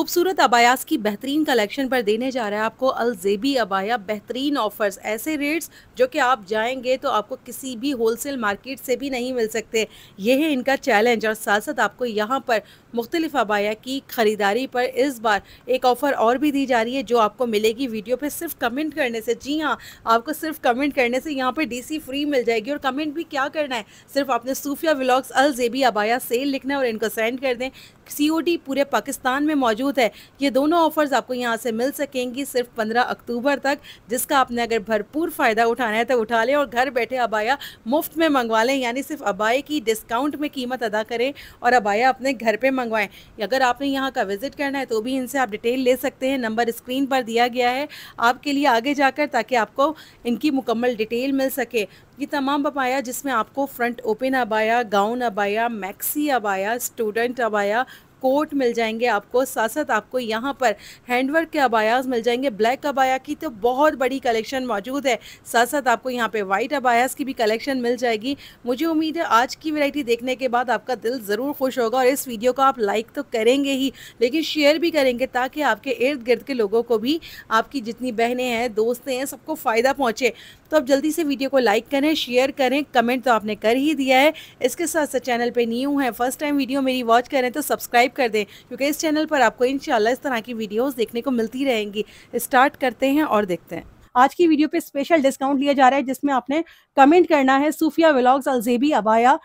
खूबसूरत अबायास की बेहतरीन कलेक्शन पर देने जा रहा है आपको अलजेबी अबाया बेहतरीन ऑफर्स ऐसे रेट्स जो कि आप जाएंगे तो आपको किसी भी होलसेल मार्केट से भी नहीं मिल सकते ये है इनका चैलेंज और साथ साथ आपको यहाँ पर मुख्तलिफ अबाया की ख़रीदारी पर इस बार एक ऑफ़र और भी दी जा रही है जो आपको मिलेगी वीडियो पर सिर्फ कमेंट करने से जी हाँ आपको सिर्फ कमेंट करने से यहाँ पर सी फ्री मिल जाएगी और कमेंट भी क्या करना है सिर्फ आपने सूफिया व्लॉग्स अलजेबी अबाया सेल लिखना है और इनको सेंड कर दें सी पूरे पाकिस्तान में मौजूद मौजूद है ये दोनों ऑफर्स आपको यहाँ से मिल सकेंगी सिर्फ पंद्रह अक्टूबर तक जिसका आपने अगर भरपूर फ़ायदा उठाना है तो उठा लें और घर बैठे अबाया मुफ्त में मंगवा लें यानी सिर्फ अबाए की डिस्काउंट में कीमत अदा करें और अबाया अपने घर पर मंगवाएं अगर आपने यहाँ का विज़िट करना है तो भी इनसे आप डिटेल ले सकते हैं नंबर स्क्रीन पर दिया गया है आपके लिए आगे जाकर ताकि आपको इनकी मुकम्मल डिटेल मिल सके ये तमाम अबाया जिसमें आपको फ्रंट ओपन अबाया गाउन अबाया मैक्सी अबाया स्टूडेंट अबाया कोट मिल जाएंगे आपको साथ साथ आपको यहाँ पर हैंडवर्क के अबायास मिल जाएंगे ब्लैक अबाया की तो बहुत बड़ी कलेक्शन मौजूद है साथ साथ आपको यहाँ पे वाइट अबायास की भी कलेक्शन मिल जाएगी मुझे उम्मीद है आज की वैरायटी देखने के बाद आपका दिल ज़रूर खुश होगा और इस वीडियो को आप लाइक तो करेंगे ही लेकिन शेयर भी करेंगे ताकि आपके इर्द गिर्द के लोगों को भी आपकी जितनी बहनें हैं दोस्तें हैं सबको फ़ायदा पहुँचे तो आप जल्दी से वीडियो को लाइक करें शेयर करें कमेंट तो आपने कर ही दिया है इसके साथ साथ चैनल पर न्यू है फर्स्ट टाइम वीडियो मेरी वॉच करें तो सब्सक्राइब सब्सक्राइब कर दें क्योंकि इस चैनल पर आपको इन इस तरह की वीडियोज़ देखने को मिलती रहेंगी स्टार्ट करते हैं और देखते हैं आज की वीडियो पे स्पेशल डिस्काउंट लिया जा रहा है जिसमें आपने कमेंट करना है सूफिया व्लॉग्स अलजेबी अबाया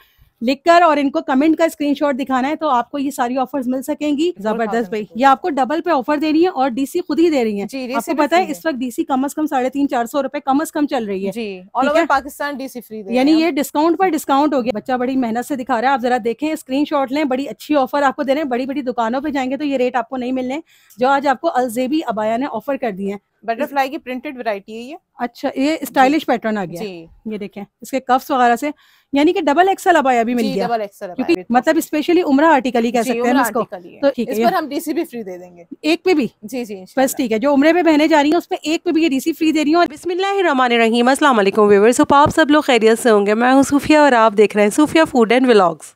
लिखकर और इनको कमेंट का स्क्रीनशॉट दिखाना है तो आपको ये सारी ऑफर्स मिल सकेंगी जबरदस्त भाई ये आपको डबल पे ऑफर दे रही है और डीसी खुद ही दे रही है आपको पता है इस वक्त डीसी कम अज कम साढ़े तीन चार सौ रुपए कम अज कम चल रही है पाकिस्तान डीसी फ्री यानी ये डिस्काउंट पर डिस्काउंट हो गया बच्चा बड़ी मेहनत से दिखा रहा है आप जरा देखें स्क्रीन शॉट लें बड़ी अच्छी ऑफर आपको दे रहे हैं बड़ी बड़ी दुकानों पर जाएंगे तो ये रेट आपको नहीं मिलने जो आज आपको अलजेबी अबाया ने ऑफर कर दिए बटरफ्लाई की प्रिंटेड वैरायटी है ये अच्छा ये स्टाइलिश पैटर्न आ गया ये देखें इसके कफ्स वगैरह से यानी कि डबल एक्सल अबाया भी मिल गया क्योंकि मतलब स्पेशली उम्र आर्टिकल ही कह सकते हैं इसको तो ठीक है इस पर हम डीसी भी फ्री दे देंगे एक पे भी जी जी बस ठीक है जो उम्र पे बहने जा रही है उस पर एक पे भी ये डीसी फ्री दे रही हूँ बिस्मिल्लाम असलम व्यूवर्स आप सब लोग खैरियत से होंगे मैं हूँ सूफिया और आप देख रहे हैं सूफिया फूड एंड व्लॉग्स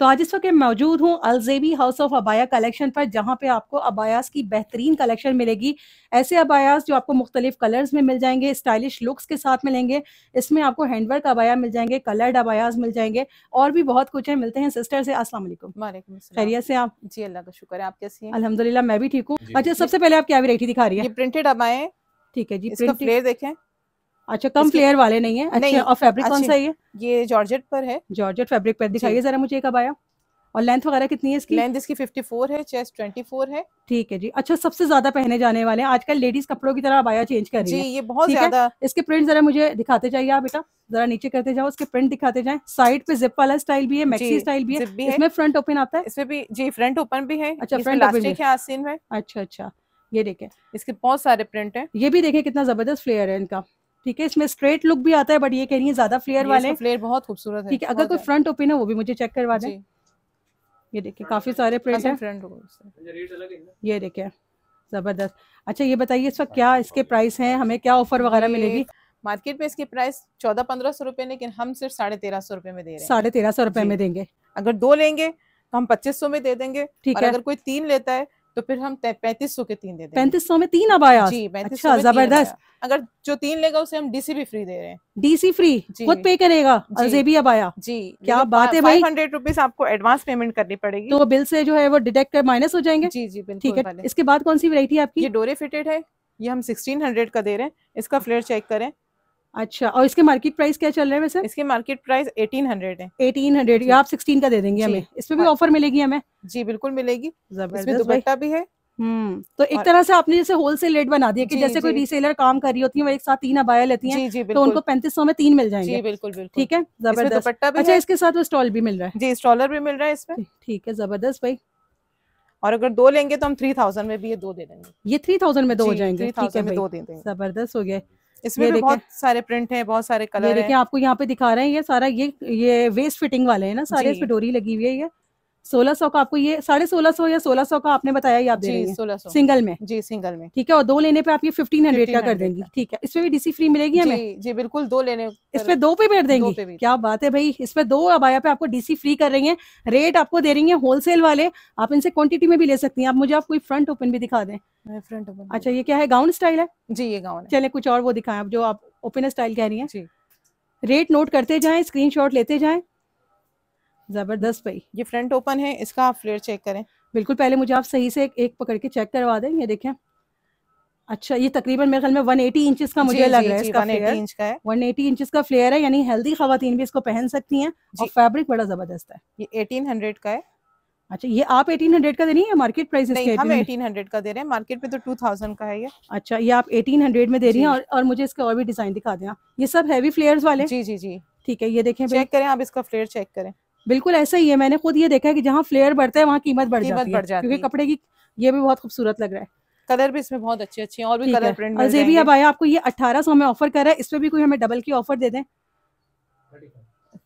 तो आज इस वक्त मौजूद हूँ अलजेबी हाउस ऑफ अबाया कलेक्शन पर जहाँ पे आपको अबायास की बेहतरीन कलेक्शन मिलेगी ऐसे अबायास जो आपको मुख्तलिफ कलर्स में मिल जाएंगे स्टाइलिश लुक्स के साथ मिलेंगे इसमें आपको हैंडवर्क अबाया मिल जाएंगे कलर्ड अबायास मिल जाएंगे और भी बहुत कुछ है मिलते हैं सिस्टर से असला खैरियत से आप जी अल्लाह का शुक्र है आप कैसे हैं अलहमदुल्ला मैं भी ठीक हूँ अच्छा सबसे पहले आप क्या वेरायटी दिखा रही है प्रिंटेड अबाए ठीक है जी प्रिंटेड देखें अच्छा कम फ्लेयर वाले नहीं अच्छा, अच्छा, है अच्छा नहीं, और फैब्रिक कौन सा ये ये जॉर्जेट पर है जॉर्जेट फैब्रिक पर दिखाइए जरा मुझे कब आया और लेंथ वगैरह कितनी है इसकी लेंथ इसकी 54 है चेस्ट 24 है ठीक है जी अच्छा सबसे ज्यादा पहने जाने वाले हैं आजकल लेडीज कपड़ों की तरह आया चेंज कर रही है ये बहुत ज्यादा इसके प्रिंट जरा मुझे दिखाते जाइए आप बेटा जरा नीचे करते जाओ उसके प्रिंट दिखाते जाए साइड पे जिप वाला स्टाइल भी है मैक्सी स्टाइल भी है इसमें फ्रंट ओपन आता है इसमें भी जी फ्रंट ओपन भी है अच्छा फ्रंट ओपन है अच्छा अच्छा ये देखे इसके बहुत सारे प्रिंट है ये भी देखे कितना जबरदस्त फ्लेयर है इनका ठीक है इसमें स्ट्रेट लुक भी आता है बट ये कह रही है ज्यादा फ्लेयर वाले फ्लेयर बहुत खूबसूरत है ठीक है अगर कोई फ्रंट ओपन है वो भी मुझे चेक करवा दे ये देखिए काफी सारे प्रिंट है ये देखिए जबरदस्त अच्छा ये बताइए इस वक्त क्या इसके प्राइस हैं हमें क्या ऑफर वगैरह मिलेगी मार्केट में इसकी प्राइस चौदह पंद्रह सौ रुपए लेकिन हम सिर्फ साढ़े तेरह सौ रुपए में दे रहे हैं साढ़े तेरह सौ रुपए में देंगे अगर दो लेंगे तो हम पच्चीस सौ में दे देंगे ठीक है अगर कोई तीन लेता है तो फिर हम पैंतीस सौ के तीन दे पैंतीस सौ में तीन अब आया जी पैंतीस अच्छा, जबरदस्त अगर जो तीन लेगा उसे हम डीसी भी फ्री दे रहे हैं डीसी फ्री खुद पे करेगा अलजेबी अब आया जी क्या बात है भाई हंड्रेड रुपीज आपको एडवांस पेमेंट करनी पड़ेगी तो बिल से जो है वो डिटेक्ट माइनस हो जाएंगे जी जी ठीक है इसके बाद कौन सी वेराइटी आपकी ये डोरे फिटेड है ये हम सिक्सटीन हंड्रेड का दे रहे हैं इसका फ्लेयर चेक करें अच्छा और इसके मार्केट प्राइस क्या चल रहा है वैसे इसके मार्केट प्राइस 1800 है 1800 हंड्रेड आप 16 का दे देंगे हमें इसमें भी ऑफर हाँ। मिलेगी हमें जी बिल्कुल मिलेगी इसमें दुपट्टा भी है हम्म तो एक तरह से आपने जैसे होलसेल रेट बना दिया कि जैसे कोई रीसेलर काम कर रही होती है वो एक साथ तीन अबाया लेती हैं तो उनको पैंतीस सौ में तीन मिल जाएंगे जी बिल्कुल बिल्कुल ठीक है जबरदस्त अच्छा इसके साथ स्टॉल भी मिल रहा है जी स्टॉलर भी मिल रहा है इसमें ठीक है जबरदस्त भाई और अगर दो लेंगे तो हम थ्री थाउजेंड में भी ये दो दे देंगे ये थ्री थाउजेंड में दो हो जाएंगे ठीक है दो दे देंगे जबरदस्त हो गया इसमें भी बहुत सारे प्रिंट हैं बहुत सारे कलर देखिए आपको यहाँ पे दिखा रहे हैं ये सारा ये ये वेस्ट फिटिंग वाले हैं ना सारे इस डोरी लगी हुई है ये सोलह सौ का आपको ये साढ़े सोलह सौ या सोलह सौ का आपने बताया ये आप दे रही सोलह सौ सिंगल में जी सिंगल में ठीक है और दो लेने पे आप ये फिफ्टीन हंड्रेड का कर देंगी ठीक है इसमें भी डीसी फ्री मिलेगी हमें जी, जी बिल्कुल दो लेने इसमें दो पे भेज देंगी क्या बात है भाई इसमें दो अबाया पे आपको डीसी फ्री कर रही है रेट आपको दे रही है होलसेल वाले आप इनसे क्वान्टिटी में भी ले सकती है आप मुझे आप कोई फ्रंट ओपन भी दिखा दें फ्रंट ओपन अच्छा ये क्या है गाउन स्टाइल है जी ये गाउन चले कुछ और वो दिखाएं आप जो आप ओपन स्टाइल कह रही है रेट नोट करते जाए स्क्रीन लेते जाए ज़बरदस्त भाई ये फ्रंट ओपन है इसका आप फ्लेयर चेक करें बिल्कुल पहले मुझे आप सही से एक, एक पकड़ के चेक करवा दें ये देखें अच्छा ये तकरीबन मेरे ख्याल में 180 इंचेस का मुझे लग रहा है इसका 180 इंच का है 180 इंचेस का फ्लेयर है यानी हेल्दी खातन भी इसको पहन सकती हैं और फैब्रिक बड़ा जबरदस्त है ये 1800 का है अच्छा ये आप 1800 का दे रही है मार्केट प्राइस इसके हम 1800 का दे रहे हैं मार्केट पे तो 2000 का है ये अच्छा ये आप 1800 में दे रही हैं और और मुझे इसके और भी डिजाइन दिखा दें ये सब हैवी फ्लेयर्स वाले जी जी जी ठीक है ये देखें चेक करें आप इसका फ्लेयर चेक करें बिल्कुल ऐसा ही है मैंने खुद ये देखा है कि जहाँ फ्लेयर बढ़ता है वहाँ कीमत बढ़ जाती है क्योंकि कपड़े की ये भी बहुत खूबसूरत लग रहा है कलर भी इसमें बहुत अच्छे अच्छे हैं और भी कलर प्रिंट और भी अब आया आपको ये अठारह सौ में ऑफर कर रहा है इसमें भी कोई हमें डबल की ऑफर दे दें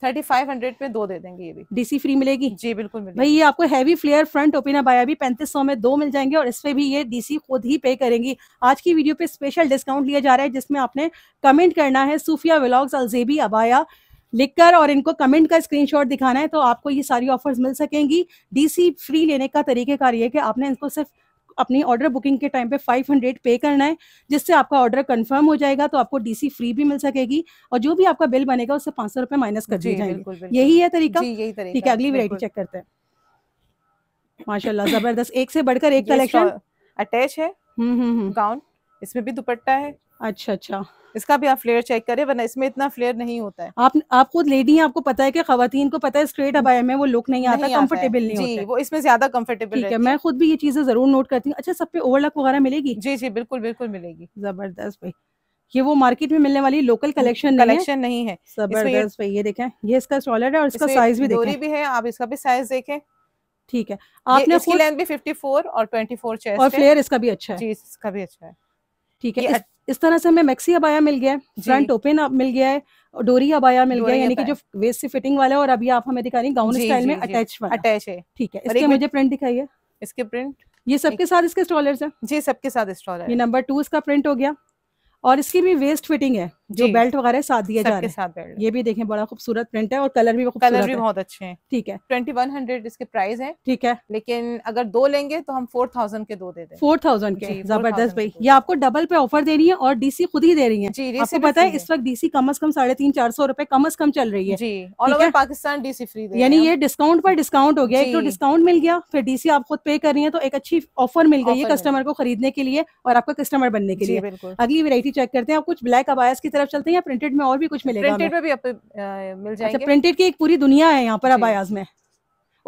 थर्टी फाइव हंड्रेड पे दो दे देंगे ये भी डीसी फ्री मिलेगी जी बिल्कुल मिलेगी। भाई ये आपको हैवी फ्लेयर फ्रंट ओपिन बाया भी पैंतीस सौ में दो मिल जाएंगे और इसपे भी ये डीसी खुद ही पे करेंगी आज की वीडियो पे स्पेशल डिस्काउंट लिया जा रहा है जिसमें आपने कमेंट करना है सूफिया व्लॉग्स अलजेबी अबाया लिखकर और इनको कमेंट का स्क्रीनशॉट दिखाना है तो आपको ये सारी ऑफर्स मिल सकेंगी डीसी फ्री लेने का तरीकेकार ये कि आपने इनको सिर्फ अपनी ऑर्डर बुकिंग के टाइम पे 500 पे करना है जिससे आपका ऑर्डर कंफर्म हो जाएगा तो आपको डीसी फ्री भी मिल सकेगी और जो भी आपका बिल बनेगा उससे पांच सौ रुपए माइनस कर दिए जाएंगे यही है तरीका ठीक है अगली वेरायटी चेक करते हैं माशाल्लाह जबरदस्त एक से बढ़कर एक कलेक्शन अटैच है गाउन हम्म, हम्म, हम्म। इसमें भी दुपट्टा है अच्छा अच्छा इसका भी आप फ्लेयर चेक करें वरना इसमें इतना फ्लेयर नहीं होता है आप आप खुद लेडी हैं आपको पता है कि खातन को पता है स्ट्रेट अब में वो लुक नहीं आता कंफर्टेबल नहीं, नहीं होता वो इसमें ज्यादा कंफर्टेबल है मैं खुद भी ये चीजें जरूर नोट करती हूँ अच्छा सब पे ओवरलॉक वगैरह मिलेगी जी जी बिल्कुल बिल्कुल मिलेगी जबरदस्त भाई ये वो मार्केट में मिलने वाली लोकल कलेक्शन कलेक्शन नहीं है जबरदस्त भाई ये देखे ये इसका स्टॉलर है और इसका साइज भी देखें भी है आप इसका भी साइज देखे ठीक है आपने इसकी लेंथ भी 54 और 24 चेस्ट और फ्लेयर इसका भी अच्छा है जी इसका भी अच्छा है ठीक है इस तरह से हमें मैक्सी अबाया मिल गया है फ्रंट ओपन मिल गया है डोरी अबाया मिल गया यानी कि जो वेस्ट से फिटिंग वाला है और अभी आप हमें दिखा रही गाउन स्टाइल में अटैच अटैच है ठीक है इसके मुझे प्रिंट दिखाइए इसके प्रिंट ये सबके साथ इसके स्टॉलर है जी सबके साथ स्टॉलर ये नंबर टू इसका प्रिंट हो गया और इसकी भी वेस्ट फिटिंग है जो बेल्ट वगैरह साथ दिया जा रहे हैं ये भी देखें बड़ा खूबसूरत प्रिंट है और कलर भी कलर भी बहुत अच्छे हैं ठीक है ट्वेंटी वन हंड्रेड इसके प्राइस है ठीक है लेकिन अगर दो लेंगे तो हम फोर थाउजेंड के दो दे दें फोर थाउजेंड के जबरदस्त भाई ये आपको डबल पे ऑफर दे रही है और डीसी खुद ही दे रही है आपको पता है इस वक्त डीसी कम अज कम साढ़े तीन चार सौ रुपए कम अज कम चल रही है जी all over Pakistan DC free यानी ये डिस्काउंट पर डिस्काउंट हो गया एक तो डिस्काउंट मिल गया फिर डीसी आप खुद पे कर रही है तो एक अच्छी ऑफर मिल गई है कस्टमर को खरीदने के लिए और आपका कस्टमर बनने के लिए अगली वेरायटी चेक करते हैं आप कुछ ब्लैक अबायस की तरफ तरफ चलते हैं या प्रिंटेड में और भी कुछ मिलेगा प्रिंटेड में भी आप मिल अच्छा, जाएंगे प्रिंटेड की एक पूरी दुनिया है यहाँ पर अब आयाज में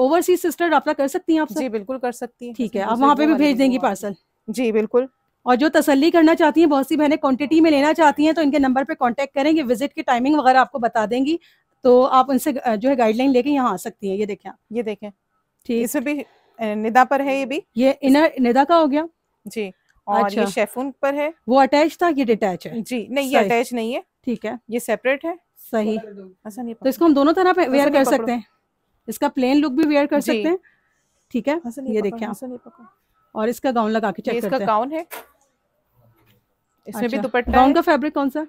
ओवरसीज सिस्टर रहा कर सकती हैं आप जी बिल्कुल कर सकती हैं ठीक है आप वहाँ पे भी भेज देंगी पार्सल जी बिल्कुल और जो तसल्ली करना चाहती हैं बहुत सी बहनें क्वांटिटी में लेना चाहती हैं तो इनके नंबर पे कांटेक्ट करेंगे विजिट की टाइमिंग वगैरह आपको बता देंगी तो आप उनसे जो है गाइडलाइन लेके यहाँ आ सकती हैं ये देखें आप ये देखें ठीक इसमें भी निदा पर है ये भी ये इनर निदा का हो गया जी और अच्छा। ये शेफून पर है वो अटैच था ये डिटैच है जी नहीं ये अटैच नहीं है ठीक है ये सेपरेट है सही तो इसको हम दोनों तरह पे वेयर कर सकते हैं इसका प्लेन लुक भी वेयर कर सकते हैं ठीक है ये देखिए आप और इसका गाउन लगा के चेक इसका गाउन है इसमें भी अच्छा। दुपट्टा गाउन का फैब्रिक कौन सा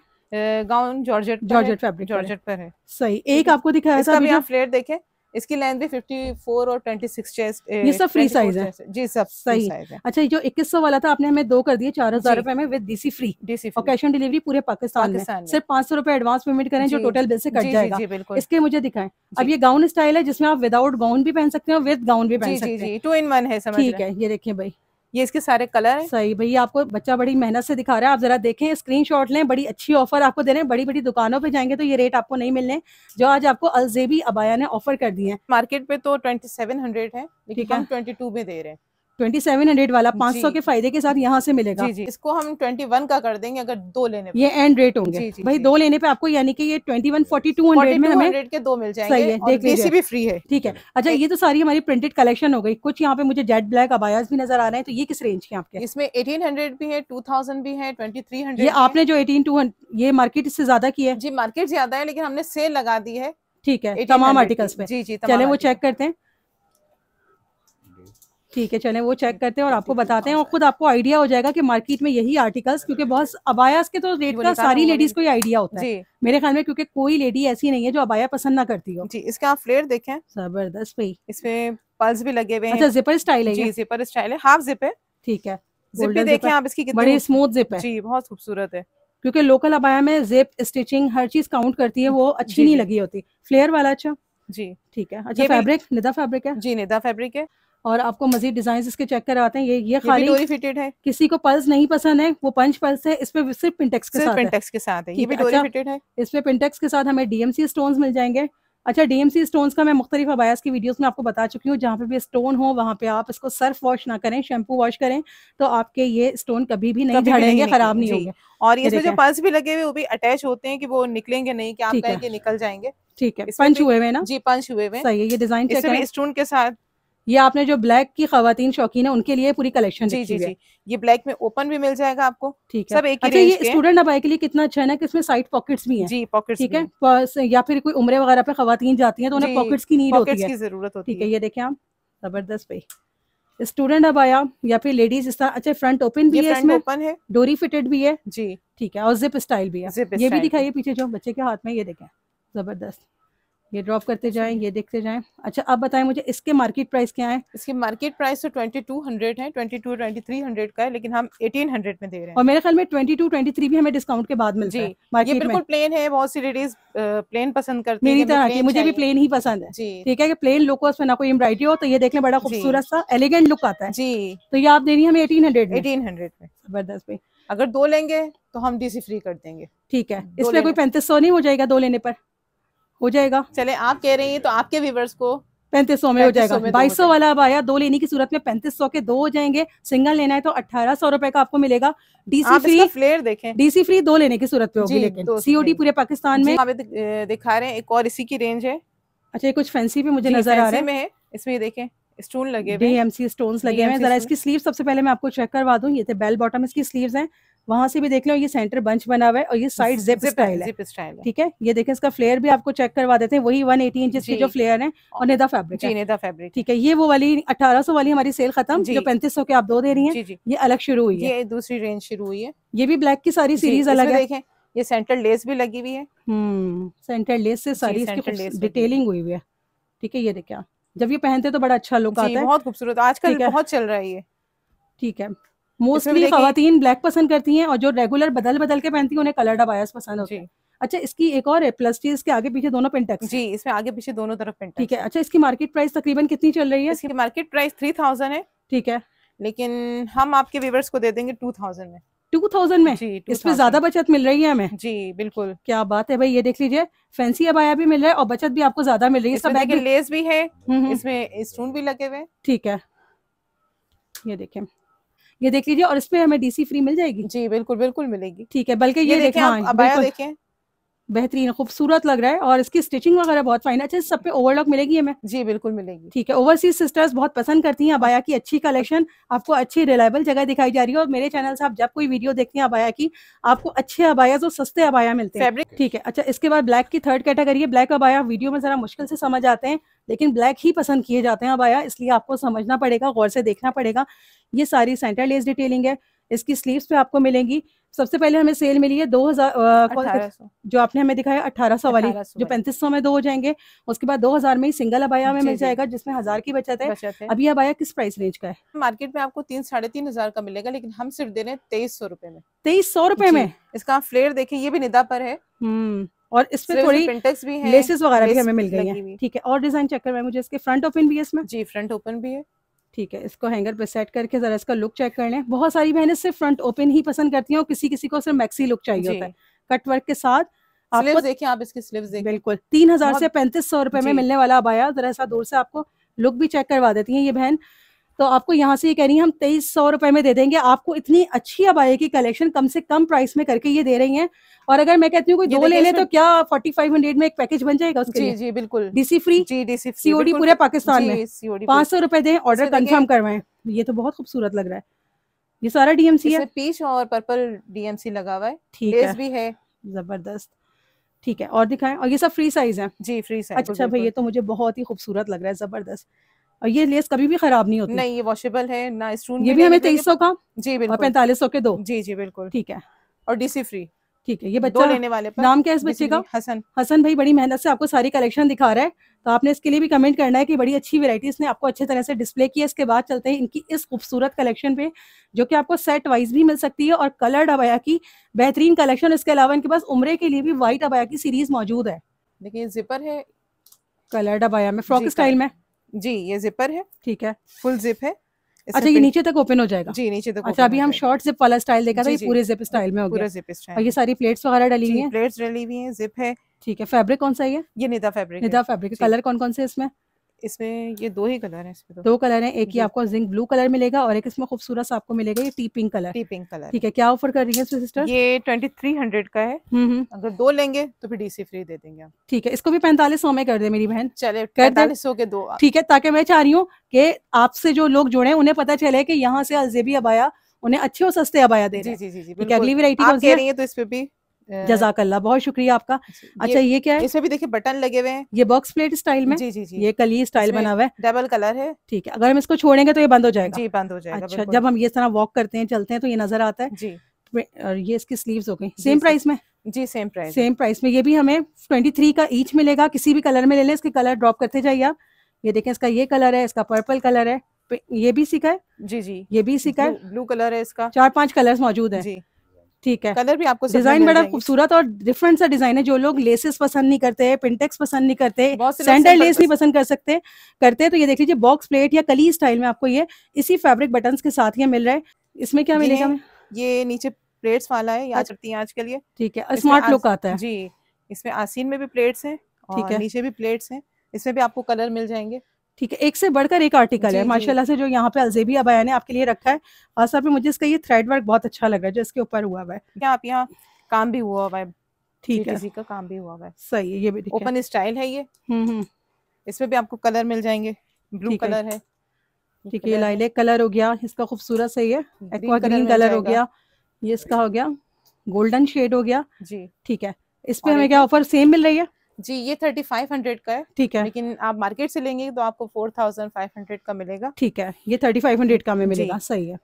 gown georgette georgette fabric georgette पर है सही एक आपको दिखाया था फ्लेयर देखें इसकी लेंथ भी 54 और 26 चेस्ट eh, ये सब फ्री साइज है जी सब सही साइज है अच्छा जो सौ वाला था आपने हमें दो कर दिए चार हजार रुपए में विद डीसी फ्री डीसी और कैश ऑन डिलीवरी पूरे पाकिस्तान में सिर्फ पांच सौ रुपए एडवांस पेमेंट करें जो टोटल बिल से कट जाएगा इसके मुझे दिखाएं अब ये गाउन स्टाइल है जिसमें आप विदाउट गाउन भी पहन सकते हैं विद गाउन भी पहन सकते हैं टू इन वन है ठीक है ये देखिए भाई ये इसके सारे कलर है सही भैया आपको बच्चा बड़ी मेहनत से दिखा रहा है आप जरा देखें स्क्रीनशॉट लें बड़ी अच्छी ऑफर आपको दे रहे हैं बड़ी बड़ी दुकानों पे जाएंगे तो ये रेट आपको नहीं मिलने जो आज आपको अलजेबी अबाया ने ऑफर कर दिए हैं मार्केट पे तो ट्वेंटी सेवन हंड्रेड है ट्वेंटी टू में दे रहे हैं ट्वेंटी सेवन हंड्रेड वाला पांच सौ के फायदे के साथ यहाँ से मिलेगा जी जी इसको हम ट्वेंटी वन का कर देंगे अगर दो लेने पे। ये एंड रेट होंगे जी जी भाई जी। दो लेने पे आपको यानी कि ये twenty one forty two hundred में हमें के दो मिल जाएंगे सही है देख लीजिए भी फ्री है ठीक है अच्छा ये तो सारी हमारी प्रिंटेड कलेक्शन हो गई कुछ यहाँ पे मुझे जेड ब्लैक अबायास भी नजर आ रहे हैं तो ये किस रेंज के आपके इसमें एटीन हंड्रेड भी है टू थाउजेंड भी है ट्वेंटी थ्री हंड्रेड ये आपने जो एटीन टू ये मार्केट इससे ज्यादा की है जी मार्केट ज्यादा है लेकिन हमने सेल लगा दी है ठीक है तमाम आर्टिकल्स पे जी जी चले वो चेक करते हैं ठीक है चलें वो चेक हम्म। करते हैं और आपको बताते हैं हाँ और खुद आपको आइडिया हो जाएगा कि मार्केट में यही आर्टिकल्स क्योंकि बहुत अबायास के तो रेट का सारी लेडीज को ही आइडिया होता है मेरे ख्याल में क्योंकि कोई लेडी ऐसी नहीं है जो अबाया पसंद ना करती हो जी इसका आप फ्लेयर देखें जबरदस्त भाई इसमें पल्स भी लगे हुए हैं अच्छा जिपर स्टाइल है जिपर स्टाइल है हाफ जिप है ठीक है जिप भी देखें आप इसकी बड़ी स्मूथ जिप है जी बहुत खूबसूरत है क्योंकि लोकल अबाया में जिप स्टिचिंग हर चीज काउंट करती है वो अच्छी नहीं लगी होती फ्लेयर वाला अच्छा जी ठीक है अच्छा फैब्रिक निदा फैब्रिक है जी निदा फैब्रिक है और आपको मजीद डिजाइन इसके चेक कराते हैं ये ये खाली फिटेड है किसी को पल्स नहीं पसंद है वो पंच पल्स है इसमें सिर्फ पिंटेक्स के साथ पिंटेक्स के साथ है ये भी फिटेड है अच्छा, इसमें पिंटेक्स के साथ हमें डीएमसी स्टोन्स मिल जाएंगे अच्छा डीएमसी स्टोन्स का मैं मुख्तलिफ अबायास की वीडियोस में आपको बता चुकी हूँ जहाँ पे भी स्टोन हो वहाँ पे आप इसको सर्फ वॉश ना करें शैम्पू वॉश करें तो आपके ये स्टोन कभी भी नहीं झड़ेंगे खराब नहीं होंगे और ये जो पल्स भी लगे हुए वो भी अटैच होते हैं कि वो निकलेंगे नहीं क्या निकल जाएंगे ठीक है पंच हुए हुए ना जी पंच हुए हुए सही है ये डिजाइन स्टोन के साथ ये आपने जो ब्लैक की खातन शौकीन है उनके लिए पूरी कलेक्शन जी जी जी ये ब्लैक में ओपन भी मिल जाएगा आपको ठीक है सब एक अच्छा ये स्टूडेंट अबाई के लिए कितना अच्छा है ना कि इसमें साइड पॉकेट्स भी हैं जी पॉकेट्स ठीक है या फिर कोई उम्र वगैरह पे खातन जाती हैं तो उन्हें पॉकेट्स की नीड होती है जरूरत हो ठीक है ये देखें आप जबरदस्त भाई स्टूडेंट अब आया या फिर लेडीज इस तरह अच्छा फ्रंट ओपन भी है इसमें ओपन है डोरी फिटेड भी है जी ठीक है और जिप स्टाइल भी है ये भी दिखाइए पीछे जो बच्चे के हाथ में ये देखें जबरदस्त ये ड्रॉप करते जाए ये देखते जाए अच्छा अब बताएं मुझे इसके मार्केट प्राइस क्या है इसके मार्केट प्राइस तो 2200 है 22 2300 का है लेकिन हम 1800 में दे रहे हैं और मेरे ख्याल में 22 23 भी हमें डिस्काउंट के बाद मिलता है ये बिल्कुल प्लेन है बहुत सी लेडीज प्लेन पसंद करती मेरी तरह की मुझे भी प्लेन ही पसंद है ठीक है प्लेन लुक हो उसमें ना कोई एम्ब्रॉइडरी हो तो ये देखने बड़ा खूबसूरत सा एलिगेंट लुक आता है जी तो ये आप दे रही है हमें एटीन हंड्रेड एटीन हंड्रेड में जबरदस्त भाई अगर दो लेंगे तो हम डीसी फ्री कर देंगे ठीक है इसमें कोई पैंतीस सौ नहीं हो जाएगा दो लेने पर हो जाएगा चले आप कह रही हैं तो आपके व्यूवर्स को पैंतीस सौ में हो जाएगा तो बाईस सौ वाला अब आया दो लेने की सूरत में पैंतीस सौ के दो हो जाएंगे सिंगल लेना है तो अठारह सौ रुपए का आपको मिलेगा डीसी फ्री फ्लेयर देखें डीसी फ्री दो लेने की सूरत में होगी लेकिन सीओडी पूरे पाकिस्तान में दिखा रहे हैं एक और इसी की रेंज है अच्छा कुछ फैंसी भी मुझे नजर आ रहे हैं इसमें देखें स्टोन लगे हुए लगे हैं जरा इसकी स्लीव सबसे पहले मैं आपको चेक करवा दूँ ये थे बेल बॉटम इसकी स्लीव्स हैं वहां से भी देख लो ये सेंटर बंच बना हुआ है और ये साइड जिप, जिप स्टाइल है ठीक है ये देखें इसका फ्लेयर भी आपको चेक करवा देते हैं वही वन एटी इंच जो फ्लेयर है और नेदा फैब्रिक जी नेदा फैब्रिक ठीक है ये वो वाली अठारह सौ वाली हमारी सेल खत्म जो पैंतीस सौ के आप दो दे रही है ये अलग शुरू हुई है ये दूसरी रेंज शुरू हुई है ये भी ब्लैक की सारी सीरीज अलग है ये सेंटर लेस भी लगी हुई है सेंटर हम्म, लेस से सारी डिटेलिंग हुई हुई है ठीक है ये देखिए जब ये पहनते तो बड़ा अच्छा लुक आता है बहुत खूबसूरत आजकल बहुत चल रहा है ये ठीक है मोस्टली खातन ब्लैक पसंद करती हैं और जो रेगुलर बदल बदल के पहनती हैं उन्हें कलर्ड अबायस पसंद होती है अच्छा इसकी एक और है प्लस चीज के आगे पीछे दोनों पेंटेक्स जी इसमें आगे पीछे दोनों तरफ पेंटेक्स ठीक है अच्छा इसकी मार्केट प्राइस तकरीबन कितनी चल रही है इसकी मार्केट प्राइस थ्री थाउजेंड है ठीक है लेकिन हम आपके व्यूवर्स को दे देंगे टू थाउजेंड में टू थाउजेंड में जी, इसमें ज्यादा बचत मिल रही है हमें जी बिल्कुल क्या बात है भाई ये देख लीजिए फैंसी अबाया भी मिल रहा है और बचत भी आपको ज्यादा मिल रही है लेस भी है हम्म, हम्म। इसमें स्टोन भी लगे हुए ठीक है ये देखें ये देख लीजिए और इसमें हमें डीसी फ्री मिल जाएगी जी बिल्कुल बिल्कुल मिलेगी ठीक है बल्कि ये, ये देखें हाँ, देखें बेहतरीन खूबसूरत लग रहा है और इसकी स्टिचिंग वगैरह बहुत फाइन है अच्छा सब पे ओवरलॉक मिलेगी हमें जी बिल्कुल मिलेगी ठीक है ओवरसीज सिस्टर्स बहुत पसंद करती हैं अबाया की अच्छी कलेक्शन आपको अच्छी रिलायबल जगह दिखाई जा रही है और मेरे चैनल से आप जब कोई वीडियो देखते हैं अबाया की आपको अच्छे अबाया जो सस्ते अबाया मिलते हैं ठीक है अच्छा इसके बाद ब्लैक की थर्ड कैटेगरी है ब्लैक अबाया वीडियो में जरा मुश्किल से समझ आते हैं लेकिन ब्लैक ही पसंद किए जाते हैं अब आया इसलिए आपको समझना पड़ेगा गौर से देखना पड़ेगा ये सारी सेंटर लेस डिटेलिंग है इसकी स्लीव्स पे आपको मिलेंगी सबसे पहले हमें सेल मिली है दो हजार जो आपने हमें दिखाया अठारह सौ वाली जो पैंतीस सौ में दो हो जाएंगे उसके बाद दो हजार में ही सिंगल अबाया हमें मिल जाएगा जिसमें हजार की बचत है, अभी अबाया किस प्राइस रेंज का है मार्केट में आपको तीन साढ़े तीन हजार का मिलेगा लेकिन हम सिर्फ दे रहे हैं तेईस सौ रूपये में तेईस सौ रूपये में इसका फ्लेयर देखे ये भी निदा पर है हम्म। और इसमें थोड़ी भी है लेसेस वगैरह भी हमें मिल गई है ठीक है और डिजाइन चेक करवाए मुझे इसके फ्रंट ओपन भी है इसमें जी फ्रंट ओपन भी है ठीक है इसको हैंगर पे सेट करके जरा इसका लुक चेक कर लें बहुत सारी बहने सिर्फ फ्रंट ओपन ही पसंद करती हैं और किसी किसी को सिर्फ मैक्सी लुक चाहिए होता है कट वर्क के साथ आपको देखें आप इसके स्लीव्स देखें बिल्कुल तीन हजार से पैंतीस सौ रुपए में मिलने वाला अबाया जरा सा दूर से आपको लुक भी चेक करवा देती है ये बहन तो आपको यहाँ से ये कह रही है हम तेईस सौ रुपए में दे देंगे आपको इतनी अच्छी अबाया की कलेक्शन कम से कम प्राइस में करके ये दे रही हैं और अगर मैं कहती हूँ कोई दो ले ले तो क्या फोर्टी फाइव हंड्रेड में एक पैकेज बन जाएगा उसके जी लिए? जी बिल्कुल डीसी फ्री जी डीसी सीओडी पूरे पाकिस्तान में पांच सौ रुपए दें ऑर्डर कन्फर्म करवाएं ये तो बहुत खूबसूरत लग रहा है ये सारा डीएमसी है पीच और पर्पल डीएमसी लगा हुआ है ठीक है भी है जबरदस्त ठीक है और दिखाएं और ये सब फ्री साइज है जी फ्री साइज अच्छा भाई ये तो मुझे बहुत ही खूबसूरत लग रहा है जबरदस्त और ये लेस कभी भी खराब नहीं होती नहीं ये वॉशेबल है ना स्टोन ये भी हमें तेईस सौ का जी बिल्कुल पैंतालीस सौ के दो जी जी बिल्कुल ठीक है और डीसी फ्री ठीक है ये बच्चा लेने वाले पर, नाम क्या है इस बच्चे का हसन हसन भाई बड़ी मेहनत से आपको सारी कलेक्शन दिखा रहा है तो आपने इसके लिए भी कमेंट करना है कि बड़ी अच्छी वेरायटी इसने आपको अच्छे तरह से डिस्प्ले किया इसके बाद चलते हैं इनकी इस खूबसूरत कलेक्शन पे जो कि आपको सेट वाइज भी मिल सकती है और कलर्ड अबाया की बेहतरीन कलेक्शन इसके अलावा इनके पास उम्र के लिए भी व्हाइट अबाया की सीरीज मौजूद है देखिए जिपर है कलर्ड अबाया में फ्रॉक स्टाइल में जी ये जिपर है ठीक है फुल जिप है अच्छा ये नीचे तक ओपन हो जाएगा जी नीचे तक अच्छा अभी हम शॉर्ट जिप वाला स्टाइल देखा था ये पूरे जिप स्टाइल में हो पूरा जिप स्टाइल और ये सारी प्लेट्स वगैरह डली हुई हैं प्लेट्स डली हुई हैं जिप है ठीक है फैब्रिक कौन सा है ये निदा फैब्रिक निदा फैब्रिक कलर कौन कौन से इसमें इसमें ये दो ही कलर हैं इसमें दो, तो। दो कलर हैं एक ही आपको जिंक ब्लू कलर मिलेगा और एक इसमें खूबसूरत सा आपको मिलेगा ये tea pink colour tea pink colour ठीक है क्या ऑफर कर रही है सिस्टर ये ट्वेंटी थ्री हंड्रेड का है हम्म, हम्म। अगर दो लेंगे तो फिर डीसी फ्री दे देंगे आप ठीक है इसको भी पैंतालीस सौ में कर दे मेरी बहन चले पैंतालीस सौ के दो ठीक है ताकि मैं चाह रही हूँ कि आपसे जो लोग जुड़े उन्हें पता चले की यहाँ से अलजेबी अबाया उन्हें अच्छे और सस्ते अबाया दे जी जी जी अगली वेरायटी तो इस पे भी जजाकल्ला बहुत शुक्रिया आपका अच्छा ये, क्या है इसमें भी देखिए बटन लगे हुए हैं ये बॉक्स प्लेट स्टाइल में जी जी जी ये कली स्टाइल बना हुआ है डबल कलर है ठीक है अगर हम इसको छोड़ेंगे तो ये बंद हो जाएगा जी बंद हो जाएगा अच्छा जब हम ये तरह वॉक करते हैं चलते हैं तो ये नजर आता है जी और ये इसकी स्लीव्स हो गई सेम प्राइस में जी सेम प्राइस सेम प्राइस में ये भी हमें ट्वेंटी थ्री का ईच मिलेगा किसी भी कलर में ले लें इसके कलर ड्रॉप करते जाइए आप ये देखें इसका ये कलर है इसका पर्पल कलर है ये भी सीखा है जी जी ये भी सीखा है ब्लू कलर है इसका चार पांच कलर्स मौजूद है जी ठीक है कलर भी आपको डिजाइन बड़ा खूबसूरत और डिफरेंट सा डिजाइन है जो लोग लेसेस पसंद नहीं करते पिंटेक्स पसंद नहीं करते सेंटर लेस नहीं पसंद कर सकते करते तो ये देख लीजिए बॉक्स प्लेट या कली स्टाइल में आपको ये इसी फेब्रिक बटन के साथ ये मिल रहा है इसमें क्या मिलेगा ये नीचे प्लेट्स वाला है यहाँ चलती अच्छा। है आज के लिए ठीक है स्मार्ट लुक आता है जी इसमें आसीन में भी प्लेट्स है ठीक है नीचे भी प्लेट्स है इसमें भी आपको कलर मिल जाएंगे ठीक है एक से बढ़कर एक आर्टिकल है माशाल्लाह से जो यहाँ पे अलजेबिया बया ने आपके लिए रखा है खास तौर पर मुझे इसका ये थ्रेड वर्क बहुत अच्छा लग रहा है जो इसके ऊपर हुआ हुआ है क्या आप यहाँ काम भी हुआ हुआ है ठीक है का काम भी हुआ हुआ है सही है ये भी ओपन स्टाइल है ये हम्म, हम्म। इसमें भी आपको कलर मिल जाएंगे ब्लू कलर है ठीक है ये लाइले कलर हो गया इसका खूबसूरत सही है एक्वा ग्रीन कलर हो गया ये इसका हो गया गोल्डन शेड हो गया जी ठीक है इस पे हमें क्या ऑफर सेम मिल रही है जी ये थर्टी फाइव हंड्रेड का है ठीक है लेकिन आप मार्केट से लेंगे तो आपको फोर थाउजेंड फाइव हंड्रेड का मिलेगा ठीक है ये थर्टी फाइव हंड्रेड का में मिलेगा सही है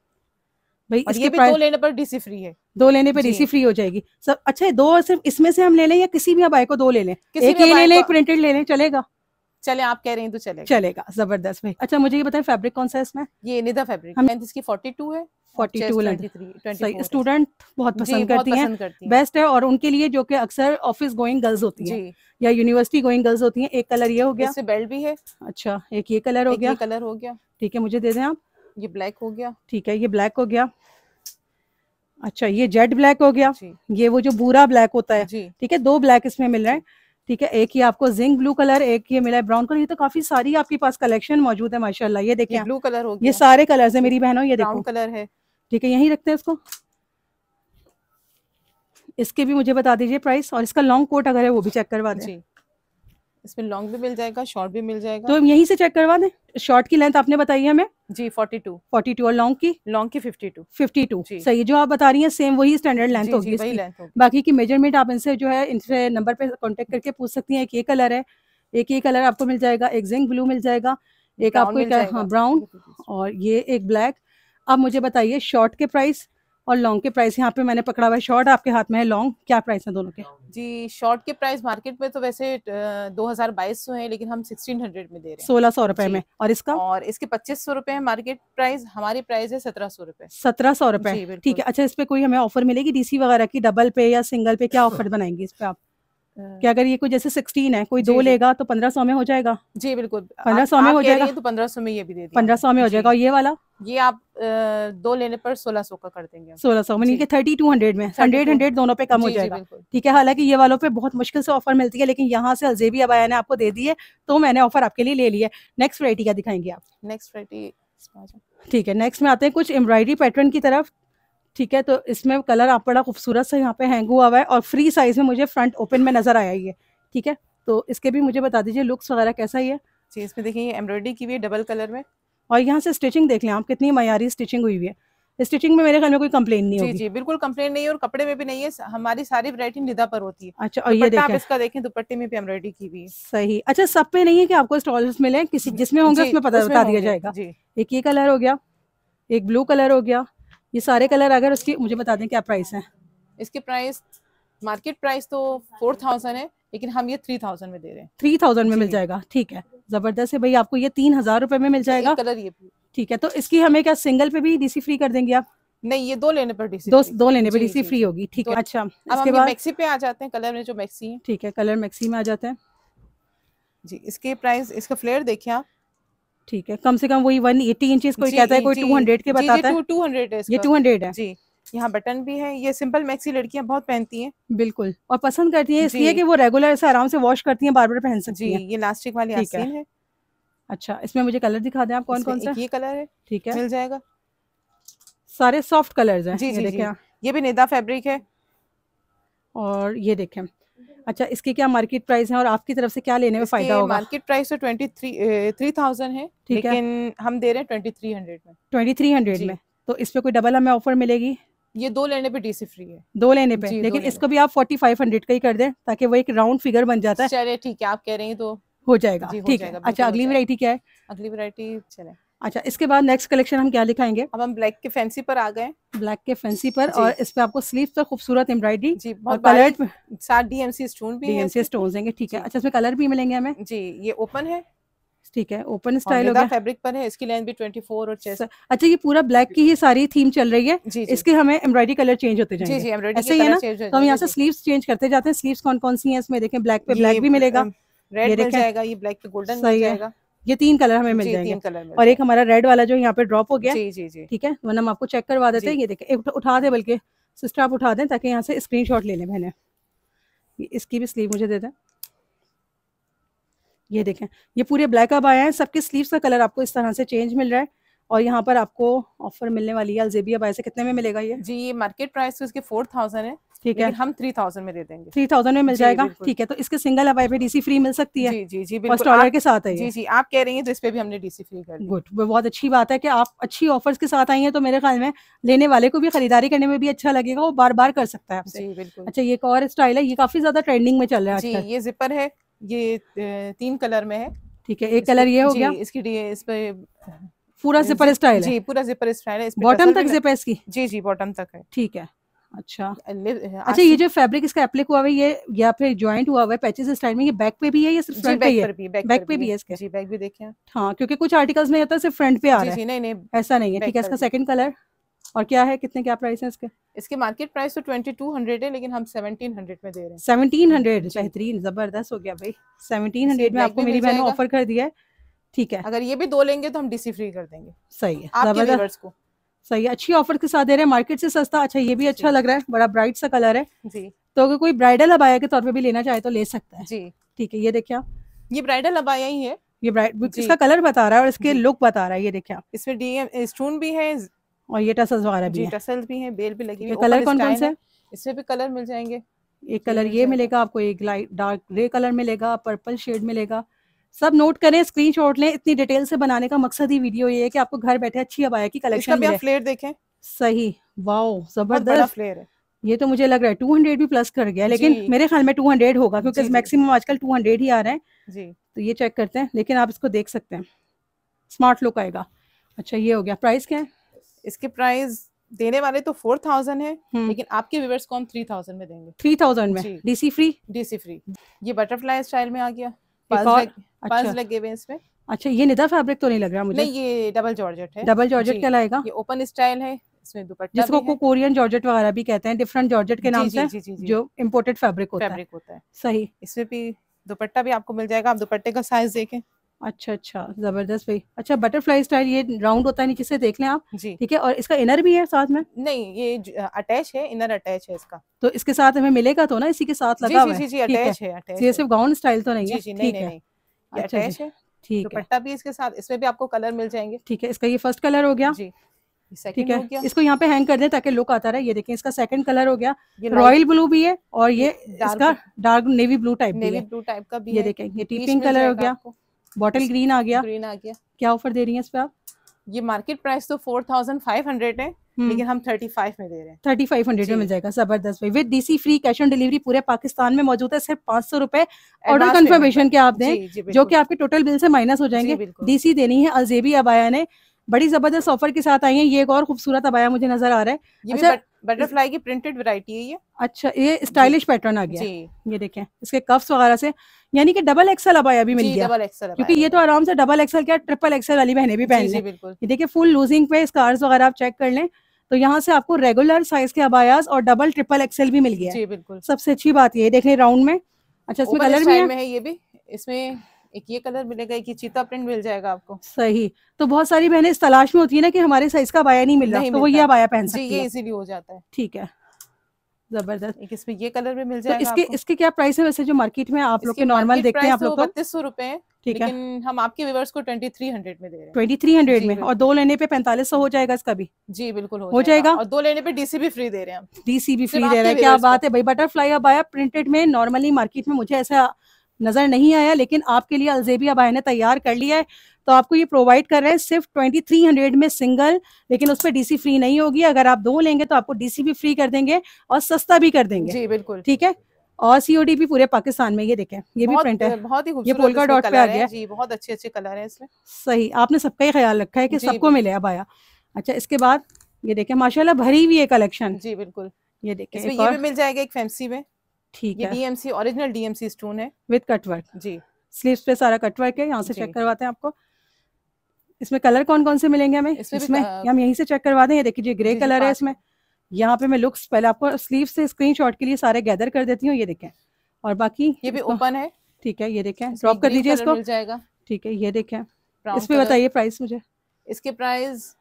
भाई इसके भी दो लेने पर डीसी फ्री है दो लेने पर डीसी फ्री हो जाएगी सब अच्छा दो सिर्फ इसमें से हम ले लें या किसी भी अबाई को दो ले लें एक ये ले लें एक प्रिंटेड ले लें चलेगा चले आप कह रहे हैं तो चलेगा चलेगा जबरदस्त भाई अच्छा मुझे ये बताएं फैब्रिक कौन सा है इसमें ये निदा फैब्रिक इसकी फोर्टी टू है फोर्टी टू स्टूडेंट बहुत पसंद करती हैं है। बेस्ट है और उनके लिए जो कि अक्सर ऑफिस गोइंग गर्ल्स होती हैं या यूनिवर्सिटी गोइंग गर्ल्स होती हैं एक कलर ये हो गया इससे बेल्ट भी है अच्छा एक ये कलर हो गया कलर हो गया ठीक है मुझे दे दें आप ये ब्लैक हो गया ठीक है ये ब्लैक हो गया अच्छा ये जेड ब्लैक हो गया ये वो जो बूरा ब्लैक होता है ठीक है दो ब्लैक इसमें मिल रहे हैं ठीक है एक ही आपको जिंक ब्लू कलर एक ये मिला है ब्राउन कलर ये तो काफी सारी आपके पास कलेक्शन मौजूद है माशाल्लाह ये देखिए ब्लू कलर हो गया ये सारे कलर है मेरी बहनों ये ब्राउन कलर है ठीक है यहीं रखते हैं इसको इसके भी मुझे बता दीजिए प्राइस और इसका लॉन्ग कोट अगर है वो भी चेक करवा दें इसमें लॉन्ग भी मिल जाएगा शॉर्ट भी मिल जाएगा तो हम यहीं से चेक करवा दें शॉर्ट की लेंथ आपने बताई है हमें जी 42 42 और लॉन्ग की लॉन्ग की 52 52 सही जो आप बता रही हैं सेम वही स्टैंडर्ड लेंथ होगी वही लेंथ होगी बाकी की मेजरमेंट आप इनसे जो है इनसे नंबर पे कांटेक्ट करके पूछ सकती हैं एक ये कलर है एक ये कलर आपको मिल जाएगा एक जिंक ब्लू मिल जाएगा एक आपको हाँ, ब्राउन और ये एक ब्लैक अब मुझे बताइए शॉर्ट के प्राइस और लॉन्ग के प्राइस यहाँ पे मैंने पकड़ा हुआ है शॉर्ट आपके हाथ में है लॉन्ग क्या प्राइस है दोनों के जी शॉर्ट के प्राइस मार्केट में तो वैसे दो हजार बाईस सौ है लेकिन हम सिक्सटीन हंड्रेड में दे रहे हैं सोलह सौ रुपए में और इसका और इसके पच्चीस सौ रुपए है मार्केट प्राइस हमारी प्राइस है सत्रह सौ रुपए सत्रह सौ रुपए ठीक है अच्छा इस पे कोई हमें ऑफर मिलेगी डीसी वगैरह की डबल पे या सिंगल पे क्या ऑफर बनाएंगे इस पे आप कि हाँ। अगर ये कोई जैसे सिक्सटीन है कोई दो लेगा तो पंद्रह सौ में हो जाएगा जी बिल्कुल पंद्रह सौ में हो जाएगा तो पंद्रह सौ में ये भी दे पंद्रह सौ में हो जाएगा और ये वाला ये आप दो लेने पर सोलह सौ का कर देंगे सोलह सौ में थर्टी टू हंड्रेड में हंड्रेड हंड्रेड दोनों पे कम हो जाएगा ठीक है हालांकि ये वालों पे बहुत मुश्किल से ऑफर मिलती है लेकिन यहाँ से अलजेबी अबाया ने आपको दे दी है तो मैंने ऑफर आपके लिए ले लिया नेक्स्ट वरायटी का दिखाएंगे आप नेक्स्ट वरायटी ठीक है नेक्स्ट में आते हैं कुछ एम्ब्रॉयडरी पैटर्न की तरफ ठीक है तो इसमें कलर आप बड़ा खूबसूरत सा यहाँ पे हैंग हुआ हुआ है और फ्री साइज में मुझे फ्रंट ओपन में नजर आया ये ठीक है तो इसके भी मुझे बता दीजिए लुक्स वगैरह कैसा ही है जी इसमें देखिए एम्ब्रॉयडरी की हुई है डबल कलर में और यहाँ से स्टिचिंग देख लें आप कितनी मयारी स्टिचिंग हुई हुई है स्टिचिंग में मेरे ख्याल में कोई कंप्लेन नहीं होगी। जी बिल्कुल कंप्लेन नहीं है और कपड़े में भी नहीं है हमारी सारी वरायटी निधा पर होती है अच्छा और ये आप इसका देखें दुपट्टे में भी एम्ब्रॉयडरी की भी है सही अच्छा सब पे नहीं है कि आपको स्टॉल्स मिले किसी जिसमें होंगे उसमें पता बता दिया जाएगा एक ये कलर हो गया एक ब्लू कलर हो गया ये सारे कलर अगर उसकी मुझे बता दें क्या प्राइस है इसके प्राइस मार्केट प्राइस तो फोर थाउजेंड है लेकिन हम ये थ्री थाउजेंड में दे रहे हैं थ्री थाउजेंड में मिल जाएगा ठीक है जबरदस्त है भाई आपको ये तीन हजार रुपए में मिल जाएगा कलर ये ठीक है तो इसकी हमें क्या सिंगल पे भी डीसी फ्री कर देंगे आप नहीं ये दो लेने पर डीसी दो दो लेने पर डीसी फ्री होगी ठीक तो है अच्छा इसके बाद मैक्सी पे आ जाते हैं कलर में जो मैक्सी है ठीक है कलर मैक्सी में आ जाते हैं जी इसके प्राइस इसका फ्लेयर देखिए आप ठीक है कम से कम वही वन एटी इंचज कोई कहता है कोई टू हंड्रेड के बताता है टू हंड्रेड ये टू हंड्रेड है जी यहाँ बटन भी है ये सिंपल मैक्सी लड़कियाँ बहुत पहनती हैं बिल्कुल और पसंद करती हैं इसलिए कि वो रेगुलर से आराम से वॉश करती हैं बार बार पहन सकती हैं ये इलास्टिक वाली आस्तीन है अच्छा इसमें मुझे कलर दिखा दें आप कौन कौन सा ये कलर है ठीक है मिल जाएगा सारे सॉफ्ट कलर्स हैं ये देखें ये भी निदा फैब्रिक है और ये देखें अच्छा इसके क्या मार्केट प्राइस है और आपकी तरफ से क्या लेने में फायदा होगा मार्केट प्राइस तो ट्वेंटी थ्री थाउजेंड है लेकिन हम दे रहे हैं ट्वेंटी थ्री हंड्रेड में ट्वेंटी थ्री हंड्रेड में तो इस पे कोई डबल हमें ऑफर मिलेगी ये दो लेने पे डीसी फ्री है दो लेने पे लेकिन लेने इसको भी आप फोर्टी फाइव हंड्रेड का ही कर दें ताकि वो एक राउंड फिगर बन जाता है ठीक है आप कह रही हैं तो हो जाएगा ठीक है अच्छा अगली वेरायटी क्या है अगली वेरायटी चले अच्छा इसके बाद नेक्स्ट कलेक्शन हम क्या दिखाएंगे अब हम ब्लैक के फैंसी पर आ गए ब्लैक के फैंसी पर और इस पे आपको स्लीव पर खूबसूरत एम्ब्रॉयडरी और कलर साथ डीएमसी स्टोन भी डीएमसी स्टोन देंगे ठीक है अच्छा इसमें कलर भी मिलेंगे हमें जी ये ओपन है ठीक है ओपन स्टाइल होगा फैब्रिक पर है इसकी लेंथ भी 24 और चेस्ट अच्छा ये पूरा ब्लैक की ही सारी थीम चल रही है जी, जी. इसके हमें एम्ब्रॉयडरी कलर चेंज होते जाएंगे जी, जी, ऐसे ही है ना तो हम यहाँ से स्लीव्स चेंज करते जाते हैं स्लीव्स कौन कौन सी हैं इसमें देखें ब्लैक पे ब्लैक भी मिलेगा रेड मिल जाएगा ये ब्लैक पे गोल्डन मिल जाएगा ये तीन कलर हमें मिल जाएंगे और एक हमारा रेड वाला जो यहाँ पे ड्रॉप हो गया ठीक है वरना हम आपको चेक करवा देते हैं ये देखे उठा दे बल्कि सिस्टर आप उठा दें ताकि यहाँ से स्क्रीन शॉट ले लें मैंने इसकी भी स्लीव मुझे दे दें ये देखें ये पूरे ब्लैक अब आए हैं सबके स्लीव्स का कलर आपको इस तरह से चेंज मिल रहा है और यहाँ पर आपको ऑफर मिलने वाली है अलजेबिया बाय से कितने में मिलेगा ये जी ये मार्केट प्राइस तो इसके फोर थाउजेंड है ठीक है हम थ्री थाउजेंड में दे देंगे थ्री थाउजेंड में मिल जाएगा ठीक है तो इसके सिंगल हवाई पे डीसी फ्री मिल सकती है जी जी जी फर्स्ट ऑर्डर के साथ है जी जी आप कह रही हैं इस पे भी हमने डीसी फ्री कर गुड बहुत अच्छी बात है कि आप अच्छी ऑफर्स के साथ आई हैं तो मेरे ख्याल में लेने वाले को भी खरीदारी करने में भी अच्छा लगेगा वो बार बार कर सकता है आपसे बिल्कुल अच्छा ये एक और स्टाइल है ये काफी ज्यादा ट्रेंडिंग में चल रहा है ये जिपर है ये तीन कलर में है ठीक है एक कलर ये हो गया इसकी इस पर पूरा जिपर स्टाइल जी पूरा जिपर स्टाइल है बॉटम तक जिपर इसकी जी जी बॉटम तक है ठीक है अच्छा uh, अच्छा ये जो फैब्रिक इसका एप्लिक हुआ है ये या फिर ज्वाइंट हुआ हुआ है पैचेस इस टाइम में ये बैक पे भी है या सिर्फ फ्रंट पे है बैक, पे भी है इसके जी बैक भी देखें हाँ क्योंकि कुछ आर्टिकल्स में होता है सिर्फ फ्रंट पे आ रहा है नहीं नहीं ऐसा नहीं है ठीक है इसका सेकंड कलर और क्या है कितने क्या प्राइस है इसके इसके मार्केट प्राइस तो ट्वेंटी टू हंड्रेड है लेकिन हम सेवनटीन हंड्रेड में दे रहे हैं सेवनटीन हंड्रेड बेहतरीन जबरदस्त हो गया भाई सेवनटीन हंड्रेड में आपको मेरी बहन ने ऑफर कर दिया है ठीक है अगर ये भी दो लेंगे तो हम डीसी फ्री कर देंगे सही है को सही अच्छी ऑफर के साथ दे रहे हैं मार्केट से सस्ता अच्छा ये भी अच्छा लग रहा है बड़ा ब्राइट सा कलर है जी तो अगर कोई ब्राइडल अबाया के तौर पे भी लेना चाहे तो ले सकता है जी ठीक है ये देखिए आप ये ब्राइडल अबाया ही है ये ब्राइड इसका कलर बता रहा है और इसके लुक बता रहा है ये देखिए आप इसमें डीएम स्टोन भी है और ये टसल्स वगैरह भी टसल भी है बेल भी लगी हुई कलर कौन कौन से इसमें भी कलर मिल जाएंगे एक कलर ये मिलेगा आपको एक लाइट डार्क ग्रे कलर मिलेगा पर्पल शेड मिलेगा सब नोट करें स्क्रीनशॉट लें इतनी डिटेल से बनाने का मकसद ही वीडियो ये है कि आपको घर बैठे अच्छी अबाया की कलेक्शन फ्लेयर देखें सही वाओ जबरदस्त फ्लेयर है ये तो मुझे लग रहा है टू हंड्रेड भी प्लस कर गया लेकिन मेरे ख्याल में टू हंड्रेड होगा क्योंकि मैक्सिमम आजकल टू हंड्रेड ही आ रहे हैं जी तो ये चेक करते हैं लेकिन आप इसको देख सकते हैं स्मार्ट लुक आएगा अच्छा ये हो गया प्राइस क्या है इसके प्राइस देने वाले तो फोर थाउजेंड है लेकिन आपके व्यूवर्स को हम थ्री थाउजेंड में देंगे थ्री थाउजेंड में डीसी फ्री डीसी फ्री ये बटरफ्लाई स्टाइल में आ गया अच्छा। लगे हुए इसमें अच्छा ये निधा फैब्रिक तो नहीं लग रहा मुझे नहीं ये डबल जॉर्जेट है डबल जॉर्जेट क्या लाएगा ये ओपन स्टाइल है इसमें दुपट्टा जिसको को कोरियन जॉर्जेट वगैरह भी कहते हैं डिफरेंट जॉर्जेट के नाम से जो इम्पोर्टेड फैब्रिक होता है सही इसमें भी दुपट्टा भी आपको मिल जाएगा आप दुपट्टे का साइज देखें अच्छा अच्छा जबरदस्त भाई अच्छा बटरफ्लाई स्टाइल ये राउंड होता है नीचे से देख लें आप जी ठीक है और इसका इनर भी है साथ में नहीं ये अटैच है इनर अटैच है इसका तो इसके साथ हमें मिलेगा तो ना इसी के साथ लगा जी, जी, जी, अटैच है, है तो ये सिर्फ गाउन स्टाइल तो नहीं है ठीक तो है अटैच है भी इसके साथ इसमें भी आपको कलर मिल जाएंगे ठीक है इसका ये फर्स्ट कलर हो गया जी ठीक है इसको यहाँ पे हैंग कर दे ताकि लुक आता रहे ये देखें इसका सेकंड कलर हो गया रॉयल ब्लू भी है और ये इसका dark navy blue type navy blue type का भी ये देखें ये टीपिंग कलर हो गया बॉटल ग्रीन आ गया ग्रीन आ गया क्या ऑफर दे रही है इस पे आप ये मार्केट प्राइस तो फोर थाउजेंड फाइव हंड्रेड है हम्म। लेकिन हम थर्टी फाइव में दे रहे हैं थर्टी फाइव हंड्रेड में मिल जाएगा जबरदस्त भाई with DC free cash on delivery पूरे पाकिस्तान में मौजूद है सिर्फ पांच सौ रुपए ऑर्डर कंफर्मेशन के आप दें जी, जी, जो कि आपके टोटल बिल से माइनस हो जाएंगे डीसी देनी है अलजेबी अबाया ने बड़ी जबरदस्त ऑफर के साथ आई है ये एक और खूबसूरत अबाया मुझे नजर आ रहा है ये अच्छा बटरफ्लाई की प्रिंटेड वैरायटी है ये अच्छा ये स्टाइलिश पैटर्न आ गया जी। ये देखें इसके कफ्स वगैरह से यानी कि डबल एक्सल अबाया भी मिल गया डबल एक्सल क्योंकि ये तो आराम से डबल एक्सल क्या ट्रिपल एक्सल वाली बहने भी पहन लें देखिये फुल लूजिंग पे स्कार्स वगैरह आप चेक कर लें तो यहाँ से आपको रेगुलर साइज के अबायास और डबल ट्रिपल एक्सेल भी मिल गया जी बिल्कुल सबसे अच्छी बात ये देख लें राउंड में अच्छा इसमें कलर भी है ये भी इसमें एक ये कलर मिलेगा एक चीता प्रिंट मिल जाएगा आपको सही तो बहुत सारी बहने इस तलाश में होती है ना कि हमारे साइज का बाया नहीं मिल रहा तो वो ये बाया पहन सकती है ये इजीली हो जाता है ठीक है जबरदस्त एक इसमें ये कलर भी मिल तो जाएगा तो इसके इसके क्या प्राइस है वैसे जो मार्केट में आप लोग के नॉर्मल देखते हैं आप लोग बत्तीस सौ रूपए ठीक है हम आपके व्यूवर्स को ट्वेंटी थ्री हंड्रेड में दे रहे हैं ट्वेंटी थ्री हंड्रेड में और दो लेने पे पैंतालीस सौ हो जाएगा इसका भी जी बिल्कुल हो, हो जाएगा और दो लेने पे डीसी भी फ्री दे रहे हैं डीसी भी फ्री दे रहे हैं क्या बात है भाई बटरफ्लाई अब आया प्रिंटेड में नॉर्मली मार्केट में मुझे ऐसा नज़र नहीं आया लेकिन आपके लिए अलजेबिया भाई ने तैयार कर लिया है तो आपको ये प्रोवाइड कर रहे हैं सिर्फ 2300 में सिंगल लेकिन उस पर डीसी फ्री नहीं होगी अगर आप दो लेंगे तो आपको डीसी भी फ्री कर देंगे और सस्ता भी कर देंगे जी बिल्कुल ठीक है और सीओडी भी पूरे पाकिस्तान में ये देखें ये भी प्रिंट है बहुत ही ये पोलका डॉट पे आ गया जी बहुत अच्छे अच्छे कलर है इसमें सही आपने सबका ही ख्याल रखा है की सबको मिले अब आया अच्छा इसके बाद ये देखे माशाला भरी हुई है कलेक्शन जी बिल्कुल ये देखें मिल जाएगा एक फैंसी में ठीक है डीएमसी ओरिजिनल डीएमसी स्टोन है विद कटवर्क जी स्लीव पे सारा कटवर्क है यहाँ से चेक करवाते हैं आपको इसमें कलर कौन कौन से मिलेंगे हमें इसमें, हम यहीं से चेक करवा दें ये देखिए ग्रे कलर है इसमें यहाँ पे मैं लुक्स पहले आपको स्लीव से स्क्रीनशॉट के लिए सारे गैदर कर देती हूँ ये देखें और बाकी ये भी ओपन है ठीक है ये देखें ड्रॉप कर दीजिए इसको मिल जाएगा ठीक है ये देखें इसमें बताइए प्राइस मुझे इसके प्राइस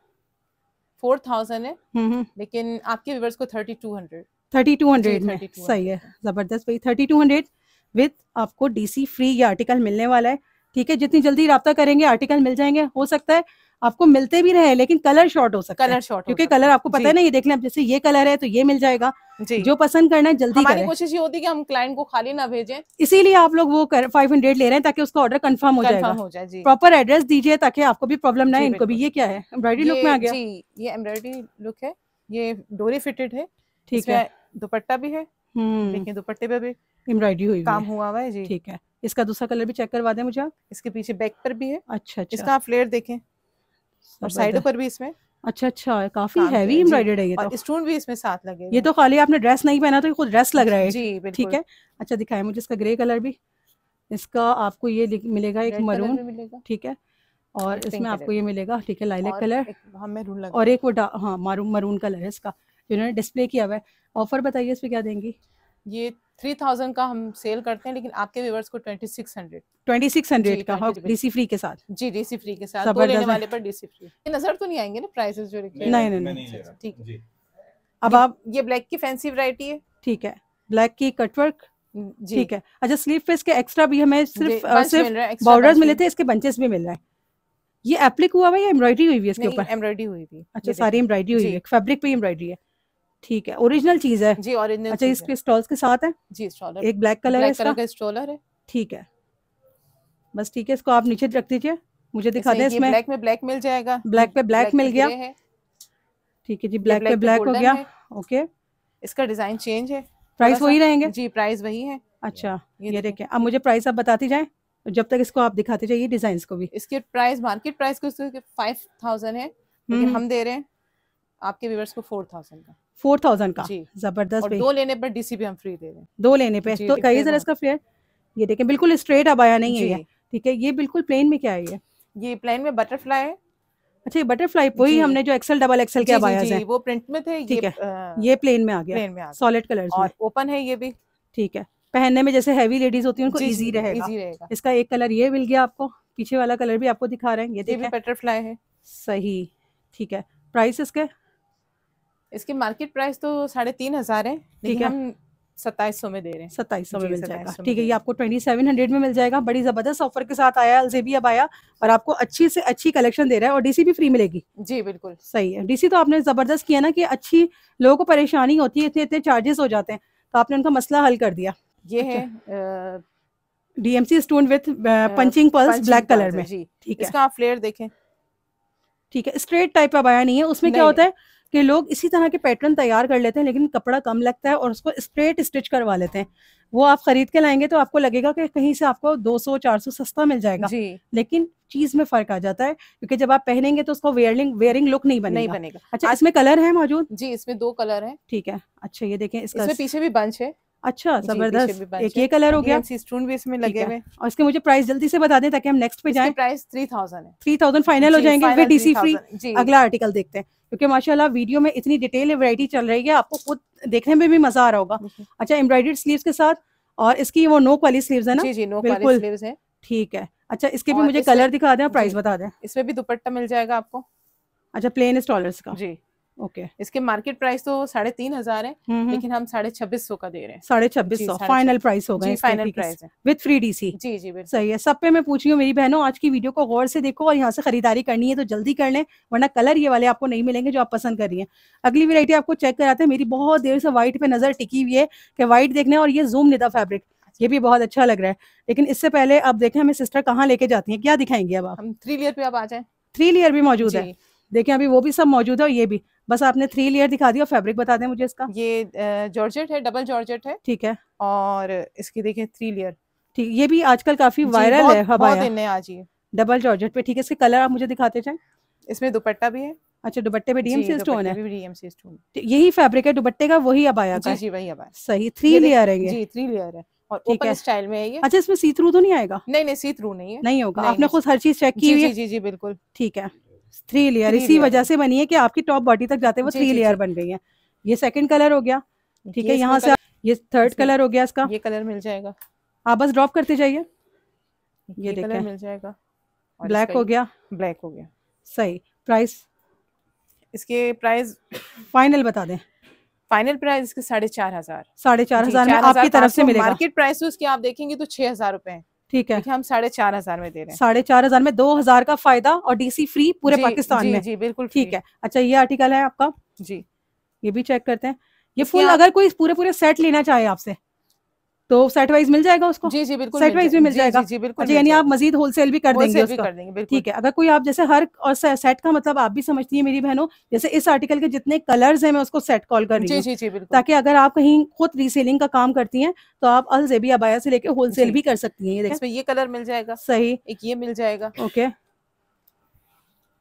फोर थाउजेंड है हम्म, हम्म। लेकिन आपके व्यवर्स को thirty two hundred thirty two hundred में सही है ज़बरदस्त भाई थर्टी टू हंड्रेड विथ आपको डीसी फ्री ये आर्टिकल मिलने वाला है ठीक है जितनी जल्दी रब्ता करेंगे आर्टिकल मिल जाएंगे हो सकता है आपको मिलते भी रहे लेकिन कलर शॉर्ट हो सकता कलर शॉर्ट क्योंकि कलर आपको पता है ना ये देख लें जैसे ये कलर है तो ये मिल जाएगा जो पसंद करना है जल्दी हमारी कोशिश ये होती है कि हम क्लाइंट को खाली ना भेजें इसीलिए आप लोग वो फाइव हंड्रेड ले रहे हैं ताकि उसका ऑर्डर कंफर्म हो जाएगा प्रॉपर एड्रेस दीजिए ताकि आपको भी प्रॉब्लम ना इनको भी ये क्या है एम्ब्रॉयडरी लुक में आ गया ये एम्ब्रॉयडरी लुक है ये डोरी फिटेड है ठीक है दुपट्टा भी है हम्म। देखिए दुपट्टे पे भी एम्ब्रॉयडरी हुई काम हुआ हुआ है जी ठीक है इसका दूसरा कलर भी चेक करवा दे मुझे आप इसके पीछे बैक पर भी है अच्छा अच्छा इसका आप फ्लेयर देखें और साइडों पर भी इसमें अच्छा अच्छा काफी हैवी एम्ब्रॉयडर्ड है ये तो स्टोन भी इसमें साथ लगे ये तो खाली आपने ड्रेस नहीं पहना तो ये खुद ड्रेस लग रहा है जी ठीक है अच्छा दिखाया मुझे इसका ग्रे कलर भी इसका आपको ये मिलेगा एक मरून ठीक है और इसमें आपको ये मिलेगा ठीक है लाइलेक कलर और एक वो हाँ मारून मरून कलर है इसका जिन्होंने डिस्प्ले किया हुआ है ऑफर बताइए इसमें क्या देंगी ये थ्री थाउजेंड का हम सेल करते हैं लेकिन आपके व्यूवर्स को twenty six hundred twenty six hundred का डीसी हाँ, फ्री के साथ जी डीसी फ्री के साथ तो लेने वाले पर डीसी फ्री नजर तो नहीं आएंगे ना प्राइसेस जो नहीं नहीं नहीं अच्छा, अच्छा, ठीक है अब आप ये ब्लैक की फैंसी वरायटी है ठीक है ब्लैक की कटवर्क ठीक है अच्छा स्लीव पे इसके एक्स्ट्रा भी हमें सिर्फ सिर्फ बॉर्डर मिले थे इसके बंचेस भी मिल रहे हैं ये एप्लिक हुआ हुआ है या एम्ब्रॉयडरी हुई हुई है इसके ऊपर एम्ब्रॉयडरी हुई हुई अच्छा सारी एम्ब्रॉयडरी हुई है फैब्रिक पे एम्ब्रॉयडरी है ठीक है ओरिजिनल चीज है जी ओरिजिनल अच्छा इसके स्टॉल्स के साथ है जी स्टॉलर एक ब्लैक कलर है इसका का स्टॉलर है ठीक है बस ठीक है इसको आप नीचे रख दीजिए मुझे अच्छा, दिखा दें इसमें ब्लैक में ब्लैक मिल जाएगा ब्लैक पे ब्लैक मिल गया ठीक है जी ब्लैक पे ब्लैक हो गया ओके इसका डिजाइन चेंज है प्राइस वही रहेंगे जी प्राइस वही है अच्छा ये देखिए अब मुझे प्राइस आप बताती जाए जब तक इसको आप दिखाते जाइए डिजाइन को भी इसके price market price five thousand है हम्म, हम्म। हम दे रहे हैं आपके व्यूवर्स को फोर थाउजेंड का फोर थाउजेंड का जबरदस्त दो लेने पर डीसी भी हम फ्री दे रहे हैं दो लेने पे तो कई जरा इसका फ्लेयर ये देखें बिल्कुल स्ट्रेट अब आया नहीं है ठीक है ये बिल्कुल प्लेन में क्या है ये ये प्लेन में बटरफ्लाई है अच्छा ये बटरफ्लाई वही हमने जो एक्सेल डबल एक्सेल के अबाया है वो प्रिंट में थे ठीक है ये प्लेन में आ गया सॉलिड कलर और ओपन है ये भी ठीक है पहनने में जैसे हैवी लेडीज होती है उनको इजी रहेगा रहेगा इसका एक कलर ये मिल गया आपको पीछे वाला कलर भी आपको दिखा रहे हैं ये बटरफ्लाई है सही ठीक है प्राइस इसके इसकी मार्केट प्राइस तो साढ़े तीन हजार है ठीक है हम सत्ताईस सौ में दे रहे हैं सत्ताईस सौ में मिल जाएगा ठीक है ये आपको ट्वेंटी सेवन हंड्रेड में मिल जाएगा बड़ी जबरदस्त ऑफर के साथ आया अलजेबी अब आया और आपको अच्छी से अच्छी कलेक्शन दे रहा है और डीसी भी फ्री मिलेगी जी बिल्कुल सही है डीसी तो आपने जबरदस्त किया ना कि अच्छी लोगों को परेशानी होती है इतने इतने चार्जेस हो जाते हैं तो आपने उनका मसला हल कर दिया ये है DMC stone with punching plus black colour में ठीक है इसका आप फ्लेयर देखें ठीक है स्ट्रेट टाइप का बाया नहीं है उसमें क्या होता है कि लोग इसी तरह के पैटर्न तैयार कर लेते हैं लेकिन कपड़ा कम लगता है और उसको स्ट्रेट स्टिच करवा लेते हैं वो आप खरीद के लाएंगे तो आपको लगेगा कि कहीं से आपको 200 400 सस्ता मिल जाएगा जी। लेकिन चीज में फर्क आ जाता है क्योंकि जब आप पहनेंगे तो उसका वेयरिंग वेयरिंग लुक नहीं बनेगा नहीं बनेगा अच्छा इसमें कलर है मौजूद जी इसमें दो कलर है ठीक है अच्छा ये देखें इसका इसमें पीछे भी बंच है अच्छा जबरदस्त एक ये कलर हो गया स्टोन भी इसमें लगे हुए और इसके मुझे प्राइस जल्दी से बता दें ताकि हम नेक्स्ट पे जाए price three thousand three thousand final हो जाएंगे फिर डीसी फ्री अगला आर्टिकल देखते हैं क्योंकि माशाल्लाह वीडियो में इतनी डिटेल वैरायटी चल रही है आपको खुद देखने में भी मजा आ रहा होगा अच्छा एम्ब्रॉइडेड स्लीव्स के साथ और इसकी वो नोक वाली स्लीव्स है ना जी जी नोक वाली स्लीव्स है ठीक है अच्छा इसके भी मुझे कलर दिखा दें प्राइस बता दें इसमें भी दुपट्टा मिल जाएगा आपको अच्छा प्लेन स्टॉलर का जी ओके okay. इसके मार्केट प्राइस तो साढ़े तीन हजार है हम्म, हम्म। लेकिन हम साढ़े छब्बीस सौ का दे रहे हैं साढ़े छब्बीस सौ फाइनल प्राइस होगा जी फाइनल प्राइस है विद फ्री डीसी जी जी सही है सब पे मैं पूछ रही हूँ मेरी बहनों आज की वीडियो को गौर से देखो और यहाँ से खरीदारी करनी है तो जल्दी कर लें वरना कलर ये वाले आपको नहीं मिलेंगे जो आप पसंद कर रही है अगली वेरायटी आपको चेक कराते हैं मेरी बहुत देर से व्हाइट पे नजर टिकी हुई है कि व्हाइट देखने और ये जूम निदा फेब्रिक ये भी बहुत अच्छा लग रहा है लेकिन इससे पहले आप देखें हमें सिस्टर कहाँ लेके जाती है क्या दिखाएंगे अब आप थ्री लेयर पे आप आ जाए थ्री लेयर भी मौजूद है देखें अभी वो भी सब मौजूद है और ये भी बस आपने थ्री लेयर दिखा दिया फैब्रिक बता दें मुझे इसका ये जॉर्जेट है डबल जॉर्जेट है ठीक है और इसकी देखिए थ्री लेयर ठीक ये भी आजकल काफी वायरल है हबाया आज ये डबल जॉर्जेट पे ठीक है इसके कलर आप मुझे दिखाते जाए इसमें दुपट्टा भी है अच्छा दुपट्टे में डीएमसी स्टोन है डीएमसी स्टोन तो यही फैब्रिक है दुपट्टे का वही अबाया जी जी वही अबाया सही थ्री लेयर है जी थ्री लेयर है ओपन स्टाइल में है ये अच्छा इसमें सी थ्रू तो नहीं आएगा नहीं नहीं सी थ्रू नहीं है नहीं होगा आपने खुद हर चीज चेक की जी जी जी बिल्कुल ठीक है थ्री लेयर इसी वजह से बनी है कि आपकी टॉप बॉडी तक जाते वो थ्री लेयर बन गई है ये सेकंड कलर हो गया ठीक है यहाँ से ये थर्ड कलर हो गया इसका ये कलर मिल जाएगा आप बस ड्रॉप करते जाइए ये देखिए मिल जाएगा ब्लैक हो गया ब्लैक हो गया सही प्राइस इसके प्राइस फाइनल बता दें फाइनल प्राइस इसके साढ़े चार हजार साढ़े चार हजार आपकी तरफ से मिलेगा मार्केट प्राइस उसके आप देखेंगे तो छह हजार रुपए ठीक है हम साढ़े चार हजार में दे रहे हैं साढ़े चार हजार में दो हजार का फायदा और डीसी फ्री पूरे जी, पाकिस्तान जी, में जी बिल्कुल ठीक है अच्छा ये आर्टिकल है आपका जी ये भी चेक करते हैं ये फुल अगर कोई पूरे पूरे सेट लेना चाहे आपसे तो सेट वाइज मिल जाएगा उसको जी जी बिल्कुल सेट वाइज भी मिल जाएगा जी, जी बिल्कुल अच्छा यानी आप मजीद होलसेल भी कर देंगे उसको ठीक है अगर कोई आप जैसे हर और सेट का मतलब आप भी समझती है मेरी बहनों जैसे इस आर्टिकल के जितने कलर्स हैं मैं उसको सेट कॉल कर रही हूँ ताकि अगर आप कहीं खुद रीसेलिंग का काम करती है तो आप अलजेबी अबाया से लेके होलसेल भी कर सकती है ये कलर मिल जाएगा सही एक ये मिल जाएगा ओके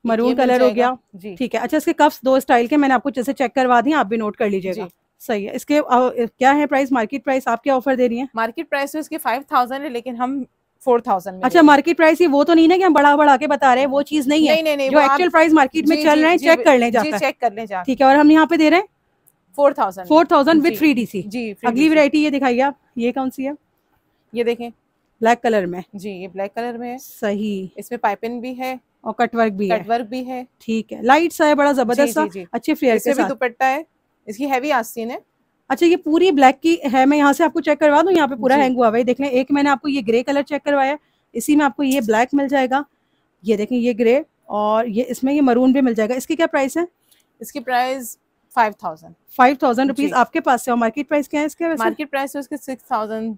मरून कलर हो गया ठीक है अच्छा इसके कफ्स दो स्टाइल के मैंने आपको जैसे चेक करवा दी आप भी नोट कर लीजिएगा सही है इसके क्या है प्राइस मार्केट प्राइस आप क्या ऑफर दे रही है मार्केट प्राइस तो इसके फाइव थाउजेंड है लेकिन हम फोर थाउजेंड अच्छा मार्केट प्राइस ही वो तो नहीं ना कि हम बड़ा बड़ा के बता रहे हैं वो चीज नहीं है नहीं, नहीं, नहीं, जो एक्चुअल प्राइस मार्केट में चल रहे हैं चेक कर ले जाता चेक कर लें ठीक है और हम यहाँ पे दे रहे हैं four thousand four thousand with three D C जी अगली वेरायटी ये दिखाइए आप ये कौन सी है ये देखें ब्लैक कलर में जी ये ब्लैक कलर में है सही इसमें पाइपिंग भी है और कटवर्क भी कटवर्क भी है ठीक है लाइट सा है बड़ा जबरदस्त अच्छे फ्लेयर के साथ दुपट्टा है इसकी हैवी आस्तीन है अच्छा ये पूरी ब्लैक की है मैं यहाँ से आपको चेक करवा दूँ यहाँ पे पूरा हैंग हुआ है देख लें एक मैंने आपको ये ग्रे कलर चेक करवाया इसी में आपको ये ब्लैक मिल जाएगा ये देखें ये ग्रे और ये इसमें ये मरून भी मिल जाएगा इसकी क्या प्राइस है इसकी price five thousand five thousand rupees आपके पास है और मार्केट प्राइस क्या है इसके मार्केट प्राइस है उसके सिक्स थाउजेंड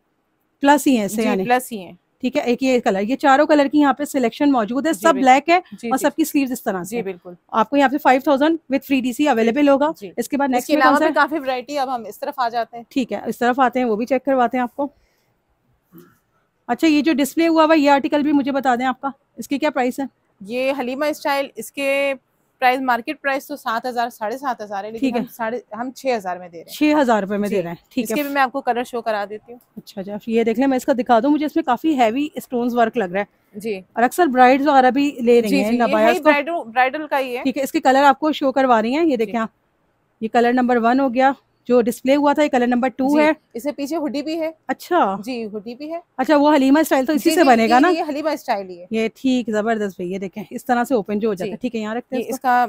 प्लस ही है प्लस ही है ठीक है एक ये कलर ये चारों कलर की यहाँ पे सिलेक्शन मौजूद है सब ब्लैक है और सबकी स्लीव इस तरह से बिल्कुल आपको यहाँ पे five thousand with free DC available होगा इसके बाद नेक्स्ट में काफी वरायटी अब हम इस तरफ आ जाते हैं ठीक है इस तरफ आते हैं वो भी चेक करवाते हैं आपको अच्छा ये जो डिस्प्ले हुआ हुआ ये आर्टिकल भी मुझे बता दें आपका इसकी क्या प्राइस है ये हलीमा स्टाइल इसके प्राइस मार्केट प्राइस तो सात हजार साढ़े सात हजार है लेकिन हम साढ़े हम छह हजार में दे रहे हैं छह हजार रुपए में दे रहे हैं ठीक है मैं आपको कलर शो करा देती हूँ अच्छा अच्छा ये देख लें मैं इसका दिखा दूँ मुझे इसमें काफी हैवी स्टोन वर्क लग रहा है जी और अक्सर ब्राइड्स वगैरह भी ले रही है ब्राइडल का ही है ठीक है इसके कलर आपको शो करवा रही है ये देखें आप ये कलर नंबर वन हो गया जो डिस्प्ले हुआ था ये कलर नंबर टू है इसे पीछे हुडी भी है अच्छा जी हुडी भी है अच्छा वो हलीमा स्टाइल तो इसी से बनेगा ना ये हलीमा स्टाइल ही है ये ठीक जबरदस्त भैया देखें इस तरह से ओपन जो हो जाता है ठीक है यहाँ रखते हैं इसका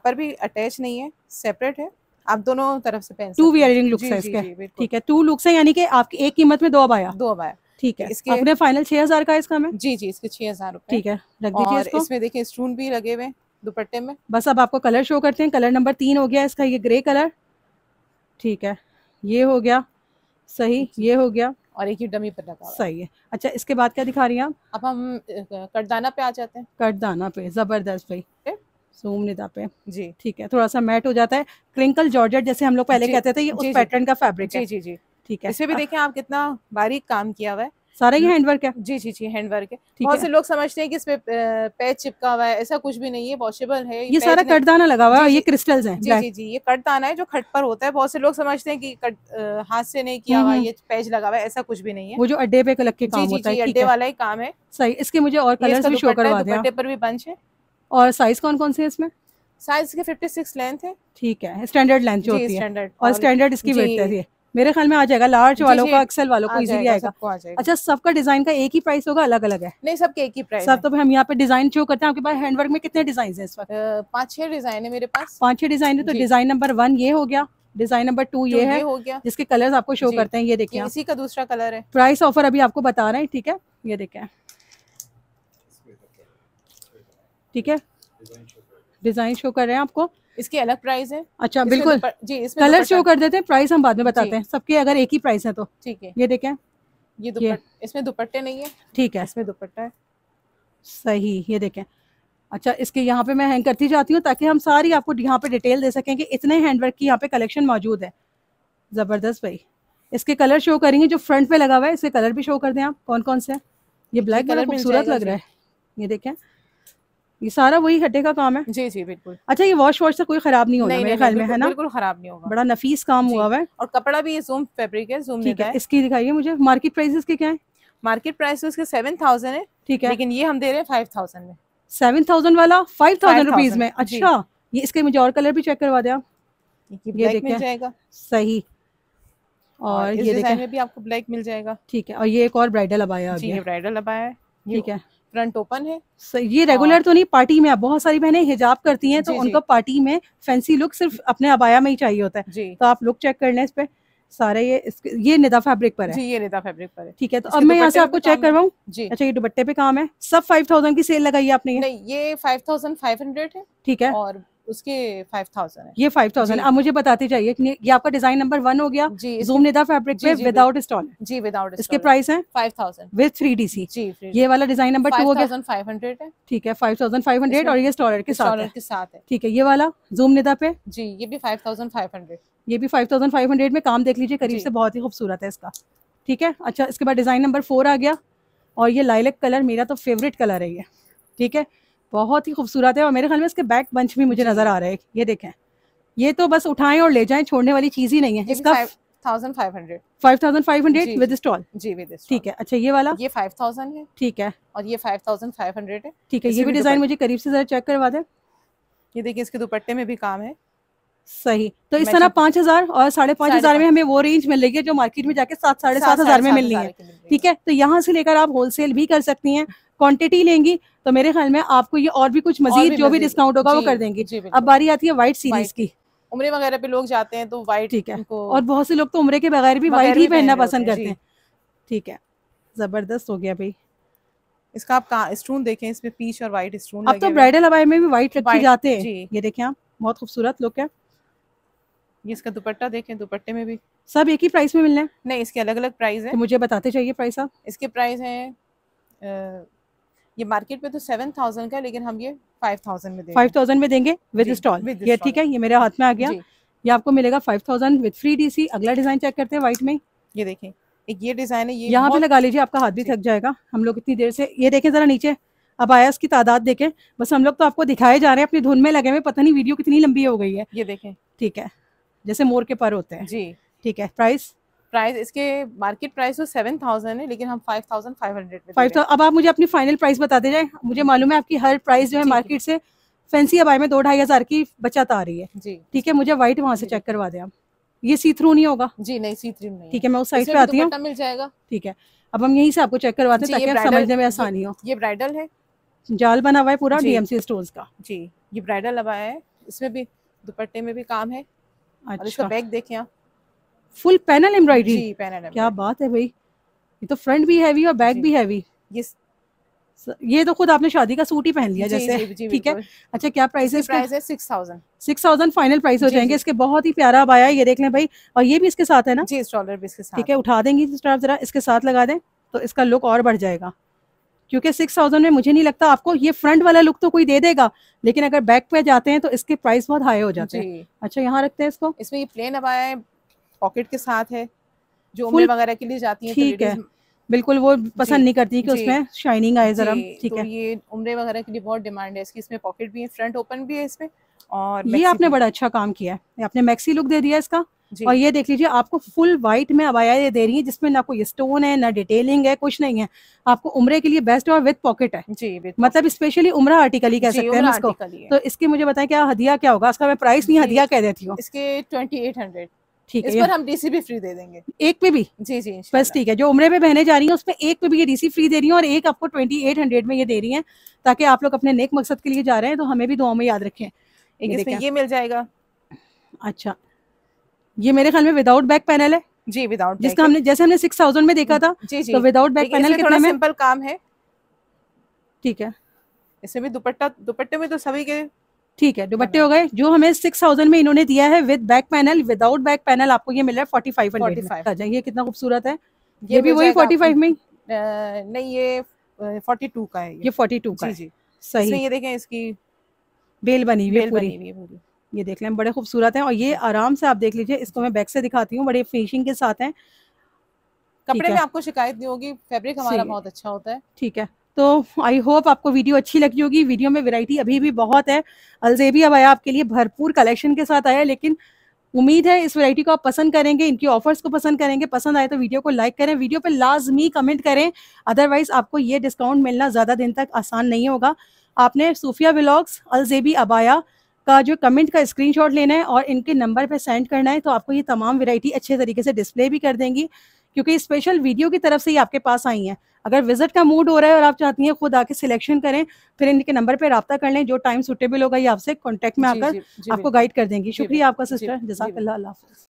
अपर भी अटैच नहीं है सेपरेट है आप दोनों तरफ से पहन टू वियरिंग लुक्स है इसके ठीक है टू लुक्स है यानी कि आपकी एक कीमत में दो अब आया दो अब आया ठीक है इसके अपने फाइनल छह हजार का इसका हमें जी जी इसके छह हजार ठीक है रख दीजिए इसमें देखिए स्टून भी लगे हुए दुपट्टे में बस अब आपको कलर शो करते हैं कलर नंबर तीन हो गया इसका ये ग्रे कलर ठीक है ये हो गया सही ये हो गया और एक ही डमी पर लगा सही है अच्छा इसके बाद क्या दिखा रही हैं आप अब हम कटदाना पे आ जाते हैं कटदाना पे जबरदस्त भाई सूम निदा पे जी ठीक है थोड़ा सा मैट हो जाता है क्रिंकल जॉर्जेट जैसे हम लोग पहले कहते थे ये उस पैटर्न का फैब्रिक है जी जी जी ठीक है इसे भी देखें आप कितना बारीक काम किया हुआ है सारा ही हैंडवर्क है जी जी जी हैंडवर्क है बहुत से लोग समझते हैं कि इसमें पैच चिपका हुआ है ऐसा कुछ भी नहीं है पॉसिबल है ये सारा कटदाना लगा हुआ है ये क्रिस्टल्स हैं जी जी जी ये कटदाना है जो खट पर होता है बहुत से लोग समझते हैं कि कट हाथ से नहीं किया हम्म, हुआ हम्म। ये पैच लगा हुआ है ऐसा कुछ भी नहीं है वो जो अड्डे पे लग के काम होता है अड्डे वाला ही काम है सही इसके मुझे और कलर भी शो करवा अड्डे पर भी बंच है और साइज कौन कौन से इसमें साइज के फिफ्टी सिक्स लेंथ है ठीक है स्टैंडर्ड लेंथ जो होती है और स्टैंडर्ड इसकी वेट है मेरे ख्याल में आ जाएगा लार्ज वालों का एक्सेल वालों को इजीली आएगा अच्छा सबका डिजाइन का एक ही प्राइस होगा अलग अलग है नहीं सबके एक ही प्राइस सब तो हम यहाँ पे डिजाइन शो करते हैं आपके पास हैंडवर्क में कितने डिजाइन है इस वक्त पाँच छह डिजाइन है मेरे पास पाँच छह डिजाइन है तो डिजाइन नंबर वन ये हो गया डिजाइन नंबर टू ये तो है हो गया जिसके कलर्स आपको शो करते हैं ये देखिए इसी का दूसरा कलर है प्राइस ऑफर अभी आपको बता रहे हैं ठीक है ये देखें ठीक है डिजाइन शो कर रहे हैं आपको इसकी अलग प्राइस है अच्छा बिल्कुल जी इसमें कलर शो कर देते हैं प्राइस हम बाद में बताते हैं सबके अगर एक ही प्राइस है तो ठीक है ये देखें ये दुपट्टे इसमें दुपट्टे नहीं है ठीक है इसमें दुपट्टा है सही ये देखें अच्छा इसके यहाँ पे मैं हैंग करती जाती हूँ ताकि हम सारी आपको यहाँ पे डिटेल दे सकें कि इतने हैंडवर्क की यहाँ पे कलेक्शन मौजूद है ज़बरदस्त भाई इसके कलर शो करेंगे जो फ्रंट पे लगा हुआ है इसके कलर भी शो कर दें आप कौन कौन से ये ब्लैक कलर खूबसूरत लग रहा है ये देखें ये सारा वही हटे का काम है जी जी बिल्कुल अच्छा ये वॉश वॉश से कोई खराब नहीं होगा मेरे ख्याल में है ना बिल्कुल खराब नहीं होगा बड़ा नफीस काम हुआ है और कपड़ा भी ये जूम फैब्रिक है जूम ठीक है इसकी दिखाइए मुझे मार्केट प्राइसेस के क्या है मार्केट प्राइस इसके सेवन थाउजेंड है ठीक है लेकिन ये हम दे रहे हैं फाइव थाउजेंड में सेवन थाउजेंड वाला फाइव थाउजेंड रुपीज में अच्छा ये इसके मुझे और कलर भी चेक करवा दें आप ये मिल सही और, ये डिजाइन में भी आपको ब्लैक मिल जाएगा ठीक है और ये एक और ब्राइडल अबाया ये ब्राइडल अबाया ठीक है फ्रंट ओपन है ये रेगुलर तो नहीं पार्टी में बहुत सारी बहनें हिजाब करती हैं तो उनको पार्टी में फैंसी लुक सिर्फ अपने अबाया में ही चाहिए होता है तो आप लुक चेक कर लें इस पे सारे ये ये निदा फैब्रिक पर है जी ये निदा फैब्रिक पर है ठीक है तो अब मैं यहाँ से आपको चेक करवाऊँ जी अच्छा ये दुपट्टे पे काम है सब फाइव थाउजेंड की सेल लगाई है आपने नहीं ये फाइव थाउजेंड फाइव हंड्रेड है ठीक है और उसके फाइव थाउजेंड ये फाइव थाउजेंड आप मुझे बताते जाइए ये आपका डिजाइन नंबर वन हो गया जी जूम निदा फैब्रिक जी विदाउट स्टॉल जी विदाउट इसके प्राइस है five thousand with three D C जी ये वाला डिजाइन नंबर टू हो गया फाइव हंड्रेड है ठीक है फाइव थाउजेंड फाइव हंड्रेड और ये स्टॉलर के साथ के साथ है ठीक है ये वाला जूम निदा पे जी ये भी फाइव थाउजेंड फाइव हंड्रेड ये भी फाइव थाउजेंड फाइव हंड्रेड में काम देख लीजिए करीब से बहुत ही खूबसूरत है इसका ठीक है अच्छा इसके बाद डिजाइन नंबर फोर आ गया और ये लाइलेक कलर मेरा तो फेवरेट कलर है ये ठीक है बहुत ही खूबसूरत है और मेरे ख्याल में इसके बैक बंच भी मुझे नजर आ रहा है ये देखें ये तो बस उठाएं और ले जाएं छोड़ने वाली चीज ही नहीं है इसका विद स्टॉल जी विद ठीक है अच्छा ये वाला ये 5000 है ठीक है और ये 5500 है ठीक है ये भी डिजाइन मुझे करीब से जरा चेक करवा दें ये देखिए इसके दुपट्टे में भी काम है सही तो इस तरह पाँच हजार और साढ़े पाँच हजार में हमें वो रेंज मिल रही है जो मार्केट में जाके सात साढ़े सात हजार में मिलनी है ठीक है तो यहाँ से लेकर आप होलसेल भी कर सकती हैं क्वांटिटी लेंगी तो मेरे ख्याल में आपको ये और भी कुछ मजीद जो भी डिस्काउंट होगा वो कर देंगे अब बारी आती है व्हाइट सीरीज की उम्र वगैरह पे लोग जाते हैं तो व्हाइट ठीक है और बहुत से लोग तो उम्र के बगैर भी व्हाइट ही पहनना पसंद करते हैं ठीक है जबरदस्त हो गया भाई इसका आप स्टोन देखें इसमें पीच और व्हाइट स्टोन अब तो ब्राइडल अबाई में भी व्हाइट रखे जाते हैं ये देखें आप बहुत खूबसूरत लुक है ये इसका दुपट्टा देखें दुपट्टे में भी सब एक ही प्राइस में मिलना है नहीं इसके अलग अलग प्राइस है मुझे बताते चाहिए प्राइस आप इसके प्राइस हैं ये मार्केट में तो सेवन थाउजेंड का लेकिन हम ये फाइव थाउजेंड में फाइव थाउजेंड में देंगे विद स्टॉल ये ठीक है ये मेरे हाथ में आ गया ये आपको मिलेगा five thousand with free DC अगला डिजाइन चेक करते हैं व्हाइट में ये देखें एक ये डिजाइन है ये यहाँ पे लगा लीजिए आपका हाथ भी थक जाएगा हम लोग इतनी देर से ये देखें जरा नीचे अब आया इसकी तादाद देखें बस हम लोग तो आपको दिखाए जा रहे हैं अपनी धुन में लगे हुए पता नहीं वीडियो कितनी लंबी हो गई है ये देखें ठीक है जैसे मोर के पर होते हैं जी ठीक है प्राइस प्राइस इसके मार्केट प्राइस तो सेवन थाउजेंड है लेकिन हम five thousand five hundred five thousand अब आप मुझे अपनी फाइनल प्राइस बता दे जाए मुझे मालूम है आपकी हर प्राइस जो है मार्केट से फैंसी अबाई में दो ढाई हजार की बचत आ रही है जी ठीक है मुझे व्हाइट वहाँ से चेक करवा दे आप ये सी थ्रू नहीं होगा जी नहीं सी थ्रू नहीं ठीक है मैं उस साइड पे आती हूँ मिल जाएगा ठीक है अब हम यहीं से आपको चेक करवाते हैं ताकि आप समझने में आसानी हो ये ब्राइडल है जाल बना हुआ है पूरा डीएमसी स्टोन का जी ये ब्राइडल लगाया है इसमें भी दुपट्टे में भी काम है अच्छा। और इसका बैग अच्छा। देखें आप फुल पैनल एम्ब्रॉयडरी क्या बात है भाई ये तो फ्रंट भी हैवी और बैक भी हैवी ये तो खुद आपने शादी का सूट ही पहन लिया जैसे ठीक है अच्छा क्या प्राइस है सिक्स थाउजेंड फाइनल प्राइस हो जाएंगे इसके बहुत ही प्यारा अब आया ये देख लें भाई और ये भी इसके साथ है ना जी स्टॉलर भी इसके साथ ठीक है उठा देंगी आप जरा इसके साथ लगा दें तो इसका लुक और बढ़ जाएगा क्योंकि सिक्स थाउजेंड में मुझे नहीं लगता आपको ये फ्रंट वाला लुक तो कोई दे देगा लेकिन अगर बैक पे जाते हैं तो इसके प्राइस बहुत हाई हो जाते हैं अच्छा यहाँ रखते हैं इसको इसमें ये प्लेन अबाया है पॉकेट के साथ है जो उम्र वगैरह के लिए जाती है तो ठीक है बिल्कुल वो पसंद नहीं करती कि उसमें शाइनिंग आए जरा ठीक तो है ये उम्र वगैरह के लिए बहुत डिमांड है इसकी इसमें पॉकेट भी है फ्रंट ओपन भी है इसमें और ये आपने बड़ा अच्छा काम किया है आपने मैक्सी लुक दे दिया इसका और ये देख लीजिए आपको फुल वाइट में अबाया दे रही है जिसमें ना कोई स्टोन है ना डिटेलिंग है कुछ नहीं है आपको उम्र के लिए बेस्ट और विद पॉकेट है जी विद मतलब स्पेशली उम्र आर्टिकल ही कह सकते हैं इसको है। तो इसके मुझे बताएं क्या हदिया क्या होगा इसका मैं प्राइस नहीं हदिया कह देती हूँ इसके ट्वेंटी एट हंड्रेड ठीक है इस पर हम डीसी भी फ्री दे देंगे एक पे भी जी जी बस ठीक है जो उम्र पे बहने जा रही है उस पर एक पे भी ये डीसी फ्री दे रही है और एक आपको ट्वेंटी एट हंड्रेड में ये दे रही है ताकि आप लोग अपने नेक मकसद के लिए जा रहे हैं तो हमें भी दुआ में याद रखें ये मिल जाएगा अच्छा ये मेरे ख्याल में विदाउट बैक पैनल है जी विदाउट जिसका हमने जैसे हमने सिक्स थाउजेंड में देखा था जी जी तो विदाउट बैक पैनल कितना सिंपल काम है ठीक है इसमें भी दुपट्टा दुपट्टे में तो सभी के ठीक है दुपट्टे हाँ, हो हाँ। गए जो हमें सिक्स थाउजेंड में इन्होंने दिया है with back panel without back panel आपको ये मिल रहा है फोर्टी फाइव हंड्रेड ये कितना खूबसूरत है ये, ये भी वही फोर्टी फाइव में नहीं ये फोर्टी टू का है ये फोर्टी टू का जी, जी। सही ये देखें इसकी बेल बनी हुई पूरी ये देख लें बड़े खूबसूरत हैं और ये आराम से आप देख लीजिए इसको मैं बैक से दिखाती हूँ बड़े फिनिशिंग के साथ हैं कपड़े में आपको शिकायत नहीं होगी फैब्रिक हमारा बहुत अच्छा होता है ठीक है तो आई होप आपको वीडियो अच्छी लगी होगी वीडियो में वैरायटी अभी भी बहुत है अलजेबी अब आया आपके लिए भरपूर कलेक्शन के साथ आया लेकिन उम्मीद है इस वैरायटी को आप पसंद करेंगे इनकी ऑफर्स को पसंद करेंगे पसंद आए तो वीडियो को लाइक करें वीडियो पर लाजमी कमेंट करें अदरवाइज आपको ये डिस्काउंट मिलना ज़्यादा दिन तक आसान नहीं होगा आपने सूफिया ब्लॉग्स अलजेबी अबाया का जो कमेंट का स्क्रीनशॉट लेना है और इनके नंबर पे सेंड करना है तो आपको ये तमाम वैरायटी अच्छे तरीके से डिस्प्ले भी कर देंगी क्योंकि स्पेशल वीडियो की तरफ से ही आपके पास आई हैं अगर विजिट का मूड हो रहा है और आप चाहती हैं खुद आके सिलेक्शन करें फिर इनके नंबर पर रबा कर लें जो टाइम सुटेबल होगा ये आपसे कॉन्टेक्ट में आकर आपको गाइड कर देंगी शुक्रिया आपका सिस्टर जजाक